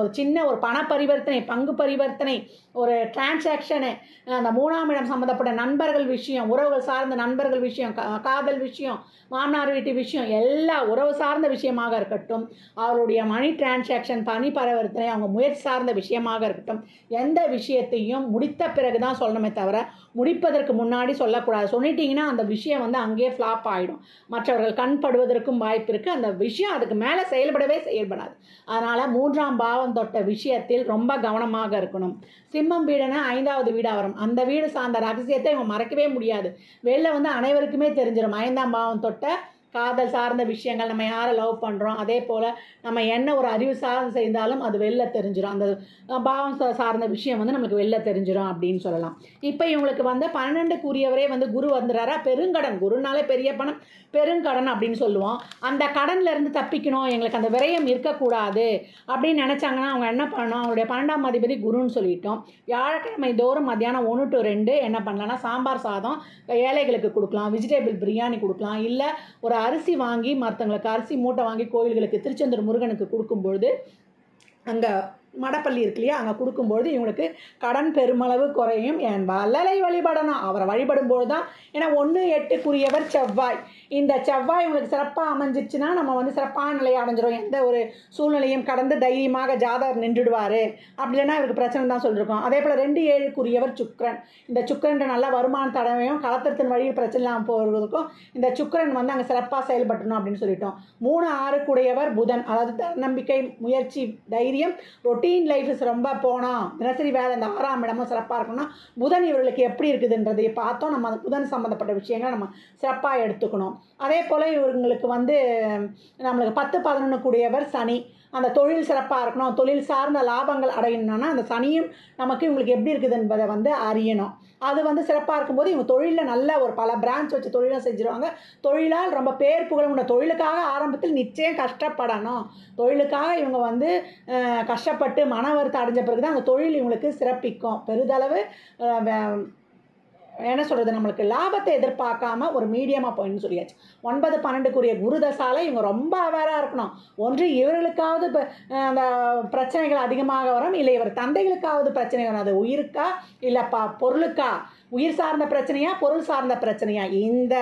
ஒரு சின்ன ஒரு பண பரிவர்த்தனை பங்கு பரிவர்த்தனை ஒரு டிரான்சாக்ஷனே அந்த மூணாம் இடம் சம்மந்தப்பட்ட நண்பர்கள் விஷயம் உறவுகள் சார்ந்த நண்பர்கள் விஷயம் காதல் விஷயம் மாமனார் வீட்டு விஷயம் எல்லா உறவு சார்ந்த விஷயமாக இருக்கட்டும் அவருடைய மணி டிரான்சாக்ஷன் பணி பரிவர்த்தனை அவங்க முயற்சி சார்ந்த விஷயமாக இருக்கட்டும் எந்த விஷயத்தையும் முடித்த பிறகு தான் சொல்லணுமே தவிர முடிப்பதற்கு முன்னாடி சொல்லக்கூடாது சொல்லிட்டீங்கன்னா அந்த விஷயம் வந்து அங்கேயே ஃப்ளாப் ஆகிடும் மற்றவர்கள் கண் படுவதற்கும் வாய்ப்பு இருக்குது அந்த விஷயம் அதுக்கு மேலே செயல்படவே செயல்படாது அதனால் மூன்றாம் பாவம் தொட்ட விஷயத்தில் ரொம்ப கவனமாக இருக்கணும் சிம்மம் வீடுனா ஐந்தாவது வீடாக வரும் அந்த வீடு சார்ந்த ரகசியத்தை இவங்க மறக்கவே முடியாது வெளில வந்து அனைவருக்குமே தெரிஞ்சிடும் ஐந்தாம் பாவம் தொட்ட காதல் சார்ந்த விஷயங்கள் நம்ம யாரை லவ் பண்ணுறோம் அதே போல் நம்ம என்ன ஒரு அறிவு சார்ந்து செய்தாலும் அது வெளில தெரிஞ்சிடும் அந்த பாவம் சார்ந்த விஷயம் வந்து நமக்கு வெளில தெரிஞ்சிடும் அப்படின்னு சொல்லலாம் இப்போ இவங்களுக்கு வந்து பன்னெண்டுக்குரியவரே வந்து குரு வந்துடுறாரா பெருங்கடன் குருனாலே பெரிய பணம் பெருங்கடன் அப்படின்னு சொல்லுவோம் அந்த கடன்லேருந்து தப்பிக்கணும் எங்களுக்கு அந்த விரயம் இருக்கக்கூடாது அப்படின்னு நினச்சாங்கன்னா அவங்க என்ன பண்ணணும் அவங்களுடைய பன்னெண்டாம் அதிபதி குருன்னு சொல்லிட்டோம் வியாழக்கிழமை தோறும் மத்தியானம் ஒன்று டு ரெண்டு என்ன பண்ணலாம்னா சாம்பார் சாதம் ஏழைகளுக்கு கொடுக்கலாம் வெஜிடபிள் பிரியாணி கொடுக்கலாம் இல்லை ஒரு அரிசி வாங்கி மற்றவங்களுக்கு அரிசி மூட்டை வாங்கி கோயில்களுக்கு திருச்செந்தூர் முருகனுக்கு கொடுக்கும்பொழுது அங்கே மடப்பள்ளி இருக்கு இல்லையா அங்கே கொடுக்கும்போது இவங்களுக்கு கடன் பெருமளவு குறையும் என் வல்லலை வழிபடணும் அவரை வழிபடும்போது தான் ஏன்னா ஒன்று எட்டுக்குரியவர் செவ்வாய் இந்த செவ்வாய் இவங்களுக்கு சிறப்பாக அமைஞ்சிச்சுன்னா நம்ம வந்து சிறப்பான நிலையை அடைஞ்சிரும் எந்த ஒரு சூழ்நிலையும் கடந்து தைரியமாக ஜாதகர் நின்றுடுவார் அப்படி இல்லைன்னா இவருக்கு பிரச்சனை தான் சொல்லியிருக்கோம் அதே போல் ரெண்டு ஏழுக்குரியவர் சுக்ரன் இந்த சுக்கரன் நல்ல வருமான தடவையும் கலத்திரத்தின் வழியில் பிரச்சனை இல்லாமல் போகிறதுக்கும் இந்த சுக்கரன் வந்து அங்கே சிறப்பாக செயல்பட்டணும் அப்படின்னு சொல்லிட்டோம் மூணு ஆறுக்குடையவர் புதன் அதாவது தன்னம்பிக்கை முயற்சி தைரியம் ரொட்டி ரொட்டீன் லைஃப் ரொம்ப போனால் தினசரி வேலை இந்த ஆறாம் இடமும் சிறப்பாக இருக்கணும்னா புதன் இவர்களுக்கு எப்படி இருக்குதுன்றதை பார்த்தோம் நம்ம அந்த புதன் சம்மந்தப்பட்ட விஷயங்களை நம்ம சிறப்பாக எடுத்துக்கணும் அதே போல் இவங்களுக்கு வந்து நம்மளுக்கு பத்து பதினொன்று கூடியவர் சனி அந்த தொழில் சிறப்பாக இருக்கணும் தொழில் சார்ந்த லாபங்கள் அடையணும்னா அந்த சனியும் நமக்கு இவங்களுக்கு எப்படி இருக்குது என்பதை வந்து அறியணும் அது வந்து சிறப்பாக இருக்கும்போது இவங்க தொழிலில் நல்ல ஒரு பல பிரான்ச் வச்சு தொழிலாக செஞ்சுருவாங்க தொழிலால் ரொம்ப பேர் புகழ் உண்ட தொழிலுக்காக ஆரம்பத்தில் நிச்சயம் கஷ்டப்படணும் தொழிலுக்காக இவங்க வந்து கஷ்டப்பட்டு மன வருத்தம் அடைஞ்ச பிறகு தான் அந்த தொழில் இவங்களுக்கு சிறப்பிக்கும் பெரிதளவு என்ன சொல்கிறது நம்மளுக்கு லாபத்தை எதிர்பார்க்காம ஒரு மீடியமாக போயின்னு சொல்லியாச்சு ஒன்பது பன்னெண்டுக்குரிய குரு தசால இவங்க ரொம்ப அவேராக இருக்கணும் ஒன்று இவர்களுக்காவது அந்த பிரச்சனைகள் அதிகமாக வரும் இல்லை இவர் தந்தைகளுக்காவது பிரச்சனை வரும் அது உயிருக்கா இல்லை ப பொருளுக்கா உயிர் சார்ந்த பிரச்சனையா பொருள் சார்ந்த பிரச்சனையா இந்த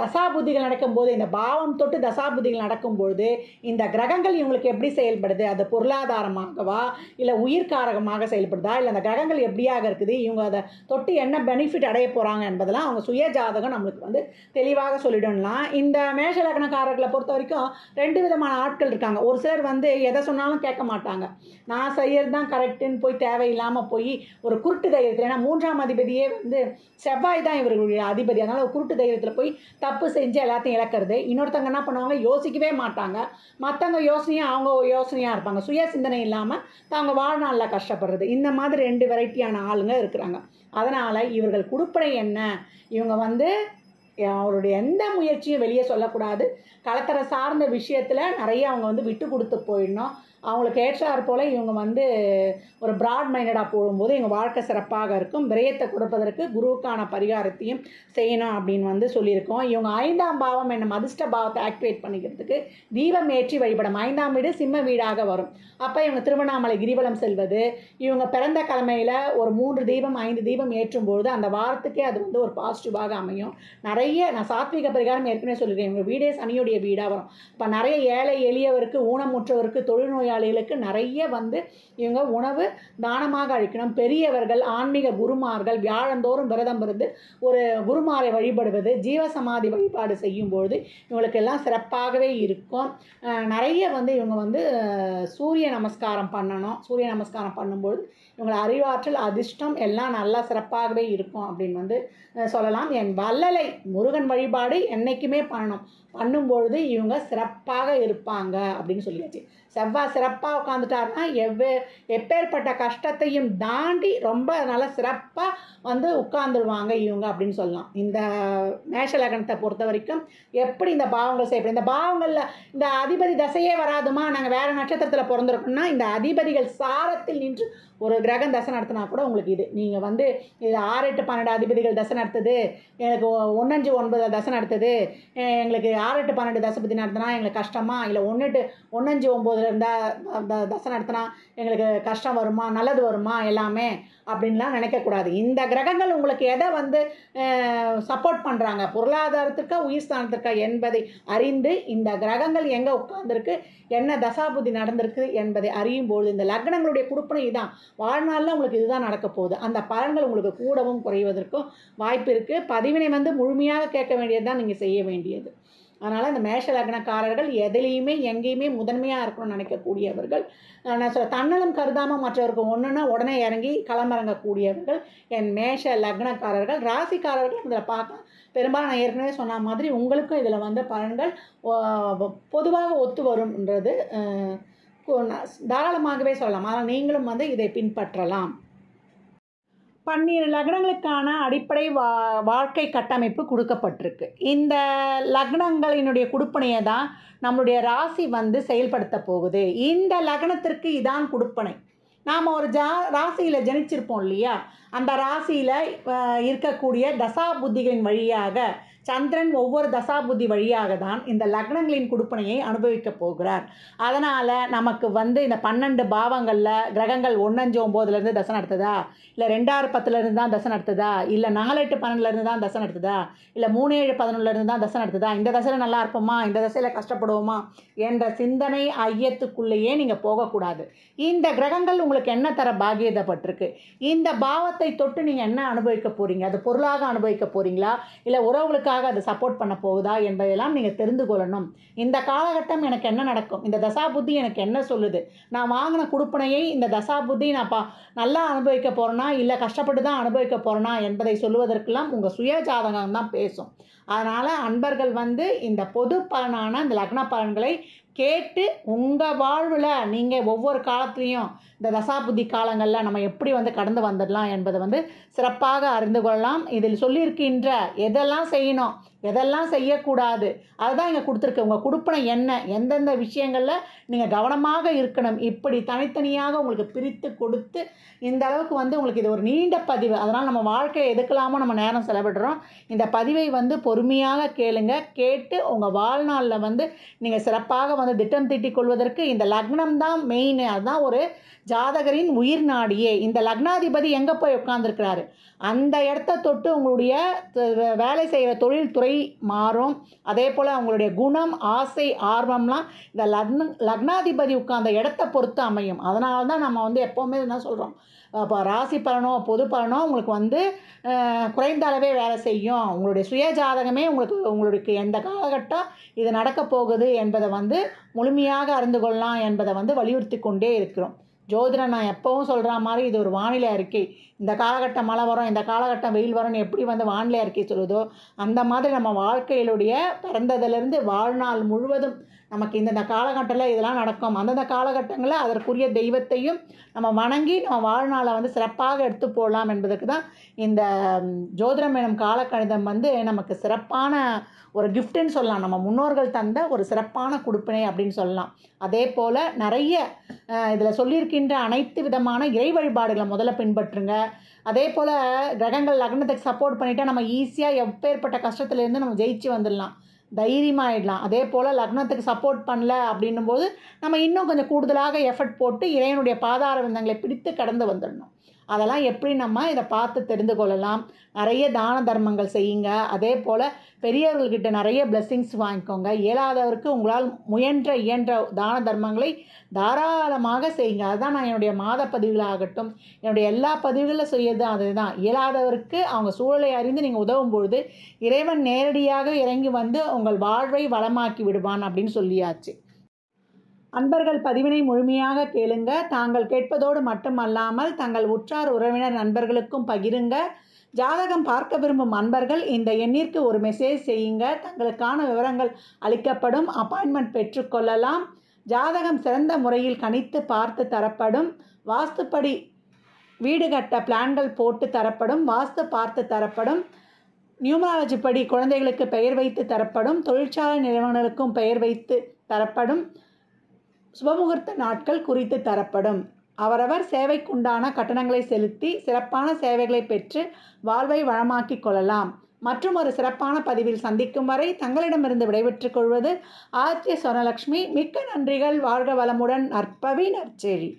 தசாபுத்திகள் நடக்கும்போது இந்த பாவம் தொட்டு தசாபுத்திகள் நடக்கும்பொழுது இந்த கிரகங்கள் இவங்களுக்கு எப்படி செயல்படுது அது பொருளாதாரமாகவா இல்லை உயிர்காரகமாக செயல்படுதா இல்லை அந்த கிரகங்கள் எப்படியாக இருக்குது இவங்க அதை தொட்டு என்ன பெனிஃபிட் அடைய போகிறாங்க என்பதெல்லாம் அவங்க சுய ஜாதகம் நம்மளுக்கு வந்து தெளிவாக சொல்லிடலாம் இந்த மேஷ லக்னக்காரர்களை பொறுத்த வரைக்கும் ரெண்டு விதமான ஆட்கள் இருக்காங்க ஒரு சிலர் வந்து எதை சொன்னாலும் கேட்க மாட்டாங்க நான் செய்யறது தான் கரெக்டுன்னு போய் தேவையில்லாமல் போய் ஒரு குருட்டு தைரியத்தில் ஏன்னா மூன்றாம் அதிபதியே வந்து செவ்வாய் தான் இவர்களுடைய அதிபதி அதனால் குருட்டு தைரியத்தில் போய் தப்பு செஞ்சு எல்லாத்தையும் இழக்கிறது இன்னொருத்தவங்க என்ன பண்ணுவாங்க யோசிக்கவே மாட்டாங்க மற்றவங்க யோசனையாக அவங்க யோசனையாக இருப்பாங்க சுய சிந்தனை இல்லாமல் தாங்க வாழ்நாளில் கஷ்டப்படுறது இந்த மாதிரி ரெண்டு வெரைட்டியான ஆளுங்க இருக்கிறாங்க அதனால் இவர்கள் குடுப்படை என்ன இவங்க வந்து அவருடைய எந்த முயற்சியும் வெளியே சொல்லக்கூடாது கலத்தரை சார்ந்த விஷயத்தில் நிறைய அவங்க வந்து விட்டு கொடுத்து போயிடணும் அவங்களுக்கு ஏற்றாறு போல் இவங்க வந்து ஒரு ப்ராட் மைண்டடாக போகும்போது எங்கள் வாழ்க்கை சிறப்பாக இருக்கும் விரயத்தை கொடுப்பதற்கு குருவுக்கான பரிகாரத்தையும் செய்யணும் அப்படின்னு வந்து சொல்லியிருக்கோம் இவங்க ஐந்தாம் பாவம் என்ன மதிஷ்ட பாவத்தை ஆக்டிவேட் பண்ணிக்கிறதுக்கு தீபம் ஏற்றி வழிபடும் ஐந்தாம் வீடு சிம்ம வீடாக வரும் அப்போ இவங்க திருவண்ணாமலை கிரிவலம் செல்வது இவங்க பிறந்த கிழமையில் ஒரு மூன்று தீபம் ஐந்து தீபம் ஏற்றும்பொழுது அந்த வாரத்துக்கே அது வந்து ஒரு பாசிட்டிவாக அமையும் நிறைய நான் சாத்விக பரிகாரம் ஏற்கனவே சொல்லியிருக்கேன் இவங்க வீடே சனியுடைய வீடாக வரும் இப்போ நிறைய ஏழை எளியவருக்கு ஊனமுற்றவருக்கு தொழுநோய் நோயாளிகளுக்கு நிறைய வந்து இவங்க உணவு தானமாக அழிக்கணும் பெரியவர்கள் ஆன்மீக குருமார்கள் வியாழந்தோறும் விரதம் இருந்து ஒரு குருமாரை வழிபடுவது ஜீவசமாதி வழிபாடு செய்யும்பொழுது இவங்களுக்கு எல்லாம் சிறப்பாகவே இருக்கும் நிறைய வந்து இவங்க வந்து சூரிய நமஸ்காரம் பண்ணணும் சூரிய நமஸ்காரம் பண்ணும்பொழுது இவங்களை அறிவாற்றல் அதிர்ஷ்டம் எல்லாம் நல்லா சிறப்பாகவே இருக்கும் அப்படின்னு வந்து சொல்லலாம் என் வல்லலை முருகன் வழிபாடு என்றைக்குமே பண்ணணும் பண்ணும்பொழுது இவங்க சிறப்பாக இருப்பாங்க அப்படின்னு சொல்லியாச்சு செவ்வாய் சிறப்பாக உட்காந்துட்டாருன்னா எவ்வே எப்பேற்பட்ட கஷ்டத்தையும் தாண்டி ரொம்ப நல்லா சிறப்பாக வந்து உட்காந்துருவாங்க இவங்க அப்படின்னு சொல்லலாம் இந்த மேஷ பொறுத்த வரைக்கும் எப்படி இந்த பாவங்கள் செய்யப்படும் இந்த பாவங்களில் இந்த அதிபதி தசையே வராதுமா நாங்கள் வேறு நட்சத்திரத்தில் பிறந்திருக்கோம்னா இந்த அதிபதிகள் சாரத்தில் நின்று ஒரு கிரகம் தசை நடத்தினா கூட உங்களுக்கு இது நீங்கள் வந்து இது ஆறு எட்டு பன்னெண்டு அதிபதிகள் தசை நடத்துது எனக்கு ஒன்னஞ்சு ஒன்பது தசை நடத்துது எங்களுக்கு ஆறு எட்டு பன்னெண்டு தசைபதி நடத்தினா எங்களுக்கு கஷ்டமா இல்லை ஒன்று ஒன்னஞ்சு ஒம்பதுல இருந்தால் தசை நடத்தினா எங்களுக்கு கஷ்டம் வருமா நல்லது வருமா எல்லாமே அப்படின்லாம் நினைக்கக்கூடாது இந்த கிரகங்கள் உங்களுக்கு எதை வந்து சப்போர்ட் பண்ணுறாங்க பொருளாதாரத்துக்கா உயிர் ஸ்தானத்திற்கா என்பதை அறிந்து இந்த கிரகங்கள் எங்கே உட்கார்ந்துருக்கு என்ன தசாபுதி நடந்திருக்கு என்பதை அறியும் பொழுது இந்த லக்னங்களுடைய குடுப்பனை இதுதான் வாழ்நாளில் உங்களுக்கு இதுதான் நடக்க போகுது அந்த பலன்கள் உங்களுக்கு கூடவும் குறைவதற்கும் வாய்ப்பு இருக்குது பதிவினை வந்து முழுமையாக கேட்க வேண்டியது தான் நீங்கள் செய்ய வேண்டியது அதனால் இந்த மேஷ லக்னக்காரர்கள் எதிலையுமே எங்கேயுமே முதன்மையாக இருக்கணும்னு நினைக்கக்கூடியவர்கள் நான் சொல்ல தன்னலம் கருதாமல் மற்றவருக்கு ஒன்றுன்னா உடனே இறங்கி களமிறங்கக்கூடியவர்கள் என் மேஷ லக்னக்காரர்கள் ராசிக்காரர்கள் இதில் பார்க்க பெரும்பாலும் நான் ஏற்கனவே சொன்ன மாதிரி உங்களுக்கும் இதில் வந்து பலன்கள் பொதுவாக ஒத்து வரும்ன்றது தாராளமாகவே சொல்லலாம் ஆனால் நீங்களும் வந்து இதை பின்பற்றலாம் பன்னிரு லக்னங்களுக்கான அடிப்படை வா வாழ்க்கை கட்டமைப்பு கொடுக்கப்பட்டிருக்கு இந்த லக்னங்களினுடைய கொடுப்பனையை தான் நம்மளுடைய ராசி வந்து செயல்படுத்த போகுது இந்த லக்னத்திற்கு இதான் கொடுப்பனை நாம் ஒரு ஜா ராசியில் ஜனிச்சிருப்போம் இல்லையா அந்த ராசியில் இருக்கக்கூடிய தசா புத்திகளின் வழியாக சந்திரன் ஒவ்வொரு தசா புத்தி வழியாக தான் இந்த லக்னங்களின் கொடுப்பனையை அனுபவிக்கப் போகிறார் அதனால் நமக்கு வந்து இந்த பன்னெண்டு பாவங்களில் கிரகங்கள் ஒன்றஞ்சு ஒம்போதுலேருந்து தசை நடத்துதா இல்லை ரெண்டாயிரம் பத்துலேருந்து தான் தசை நடத்துதா இல்லை நாலு எட்டு பன்னெண்டுலேருந்து தான் தசை நடத்துதா இல்லை மூணு ஏழு பதினொன்றுலேருந்து தான் தசை நடத்துதா இந்த தசையில் நல்லா இருப்போமா இந்த தசையில் கஷ்டப்படுவோமா என்ற சிந்தனை ஐயத்துக்குள்ளேயே நீங்கள் போகக்கூடாது இந்த கிரகங்கள் உங்களுக்கு என்ன தர பாகியதப்பட்டிருக்கு இந்த பாவத்தை குடும்பத்தை தொட்டு நீங்கள் என்ன அனுபவிக்க போகிறீங்க அது பொருளாக அனுபவிக்க போகிறீங்களா இல்லை உறவுகளுக்காக அது சப்போர்ட் பண்ண போகுதா என்பதெல்லாம் நீங்கள் தெரிந்து கொள்ளணும் இந்த காலகட்டம் எனக்கு என்ன நடக்கும் இந்த தசாபுத்தி எனக்கு என்ன சொல்லுது நான் வாங்கின கொடுப்பனையை இந்த தசாபுத்தி நான் பா நல்லா அனுபவிக்க போகிறேனா இல்லை கஷ்டப்பட்டு தான் அனுபவிக்க போகிறேனா என்பதை சொல்லுவதற்கெல்லாம் உங்கள் சுய ஜாதகம் தான் பேசும் அதனால் அன்பர்கள் வந்து இந்த பொது பலனான இந்த லக்ன பலன்களை கேட்டு உங்கள் வாழ்வில் நீங்கள் ஒவ்வொரு காலத்துலேயும் இந்த தசாபுதி காலங்களில் நம்ம எப்படி வந்து கடந்து வந்துடலாம் என்பதை வந்து சிறப்பாக அறிந்து கொள்ளலாம் இதில் சொல்லியிருக்கின்ற எதெல்லாம் செய்யணும் எதெல்லாம் செய்யக்கூடாது அதுதான் இங்கே கொடுத்துருக்கு உங்கள் கொடுப்பனை என்ன எந்தெந்த விஷயங்களில் நீங்கள் கவனமாக இருக்கணும் இப்படி தனித்தனியாக உங்களுக்கு பிரித்து கொடுத்து இந்த அளவுக்கு வந்து உங்களுக்கு இது ஒரு நீண்ட பதிவு அதனால் நம்ம வாழ்க்கையை எதுக்கலாமோ நம்ம நேரம் செலவிடுறோம் இந்த பதிவை வந்து பொறுமையாக கேளுங்க கேட்டு உங்கள் வாழ்நாளில் வந்து நீங்கள் சிறப்பாக வந்து திட்டம் தீட்டிக் கொள்வதற்கு இந்த லக்னம் தான் மெயின் அதுதான் ஒரு ஜாதகரின் உயிர் நாடியே இந்த லக்னாதிபதி எங்கே போய் உட்கார்ந்துருக்கிறாரு அந்த இடத்த தொட்டு உங்களுடைய வேலை செய்கிற தொழில்துறை போய் மாறும் அதே போல் அவங்களுடைய குணம் ஆசை ஆர்வம்லாம் இந்த லக்ன லக்னாதிபதி உட்கார்ந்த இடத்த பொறுத்து அமையும் அதனால தான் நம்ம வந்து எப்போவுமே என்ன சொல்கிறோம் இப்போ ராசி பலனோ பொது பலனோ உங்களுக்கு வந்து குறைந்த அளவே வேலை செய்யும் உங்களுடைய சுய ஜாதகமே உங்களுக்கு உங்களுக்கு எந்த காலகட்டம் இது நடக்க போகுது என்பதை வந்து முழுமையாக அறிந்து கொள்ளலாம் என்பதை வந்து வலியுறுத்தி கொண்டே இருக்கிறோம் ஜோதிடன் நான் எப்போவும் சொல்கிற மாதிரி இது ஒரு வானிலை அறிக்கை இந்த காலகட்டம் மழை வரும் இந்த காலகட்டம் வெயில் வரும்னு எப்படி வந்து வானிலை அறிக்கை சொல்லுதோ அந்த மாதிரி நம்ம வாழ்க்கையிலுடைய பிறந்ததுலேருந்து வாழ்நாள் முழுவதும் நமக்கு இந்தந்த காலகட்டத்தில் இதெல்லாம் நடக்கும் அந்தந்த காலகட்டங்களில் அதற்குரிய தெய்வத்தையும் நம்ம வணங்கி நம்ம வாழ்நாளை வந்து சிறப்பாக எடுத்து போகலாம் என்பதற்கு தான் இந்த ஜோதிடம் எனும் காலக்கணிதம் வந்து நமக்கு சிறப்பான ஒரு கிஃப்ட்டுன்னு சொல்லலாம் நம்ம முன்னோர்கள் தந்த ஒரு சிறப்பான கொடுப்பினை அப்படின்னு சொல்லலாம் அதே போல் நிறைய இதில் சொல்லியிருக்கின்ற அனைத்து விதமான இறை வழிபாடுகளை முதல்ல பின்பற்றுங்க அதே போல் கிரகங்கள் லக்னத்துக்கு சப்போர்ட் பண்ணிவிட்டால் நம்ம ஈஸியாக எப்பேற்பட்ட கஷ்டத்துலேருந்து நம்ம ஜெயிச்சு வந்துடலாம் தைரியமாகிடலாம் அதே போல் லக்னத்துக்கு சப்போர்ட் பண்ணல அப்படின்னும் போது நம்ம இன்னும் கொஞ்சம் கூடுதலாக எஃபர்ட் போட்டு இறைவனுடைய பாதார விந்தங்களை பிடித்து கடந்து வந்துடணும் அதெல்லாம் எப்படி நம்ம இதை பார்த்து தெரிந்து கொள்ளலாம் நிறைய தான தர்மங்கள் செய்யுங்க அதே போல் பெரியவர்கள்கிட்ட நிறைய பிளெஸ்ஸிங்ஸ் வாங்கிக்கோங்க இயலாதவருக்கு உங்களால் முயன்ற இயன்ற தான தர்மங்களை தாராளமாக செய்யுங்க அதுதான் நான் என்னுடைய மாத பதிவுகளாகட்டும் என்னுடைய எல்லா பதிவுகளில் செய்யறது அதுதான் இயலாதவருக்கு அவங்க சூழலை அறிந்து நீங்கள் உதவும் பொழுது இறைவன் நேரடியாக இறங்கி வந்து உங்கள் வாழ்வை வளமாக்கி விடுவான் அப்படின்னு சொல்லியாச்சு அன்பர்கள் பதிவினை முழுமையாக கேளுங்க தாங்கள் கேட்பதோடு மட்டுமல்லாமல் தங்கள் உற்றார் உறவினர் நண்பர்களுக்கும் பகிருங்க ஜாதகம் பார்க்க விரும்பும் அன்பர்கள் இந்த எண்ணிற்கு ஒரு மெசேஜ் செய்யுங்க தங்களுக்கான விவரங்கள் அளிக்கப்படும் அப்பாயின்மெண்ட் பெற்றுக்கொள்ளலாம் ஜாதகம் சிறந்த முறையில் கணித்து பார்த்து தரப்படும் வாஸ்துப்படி வீடு கட்ட பிளான்கள் போட்டு தரப்படும் வாஸ்து பார்த்து தரப்படும் நியூமராலஜி படி குழந்தைகளுக்கு பெயர் வைத்து தரப்படும் தொழிற்சாலை நிறுவனங்களுக்கும் பெயர் வைத்து தரப்படும் சுபமுகூர்த்த நாட்கள் குறித்து தரப்படும் அவரவர் சேவைக்குண்டான கட்டணங்களை செலுத்தி சிறப்பான சேவைகளை பெற்று வாழ்வை வளமாக்கிக் கொள்ளலாம் மற்றும் ஒரு சிறப்பான பதிவில் சந்திக்கும் வரை தங்களிடமிருந்து விடைபெற்றுக் கொள்வது ஆச்சிய சொனலட்சுமி மிக்க நன்றிகள் வாழ்க வளமுடன் நற்பவி நற்செழி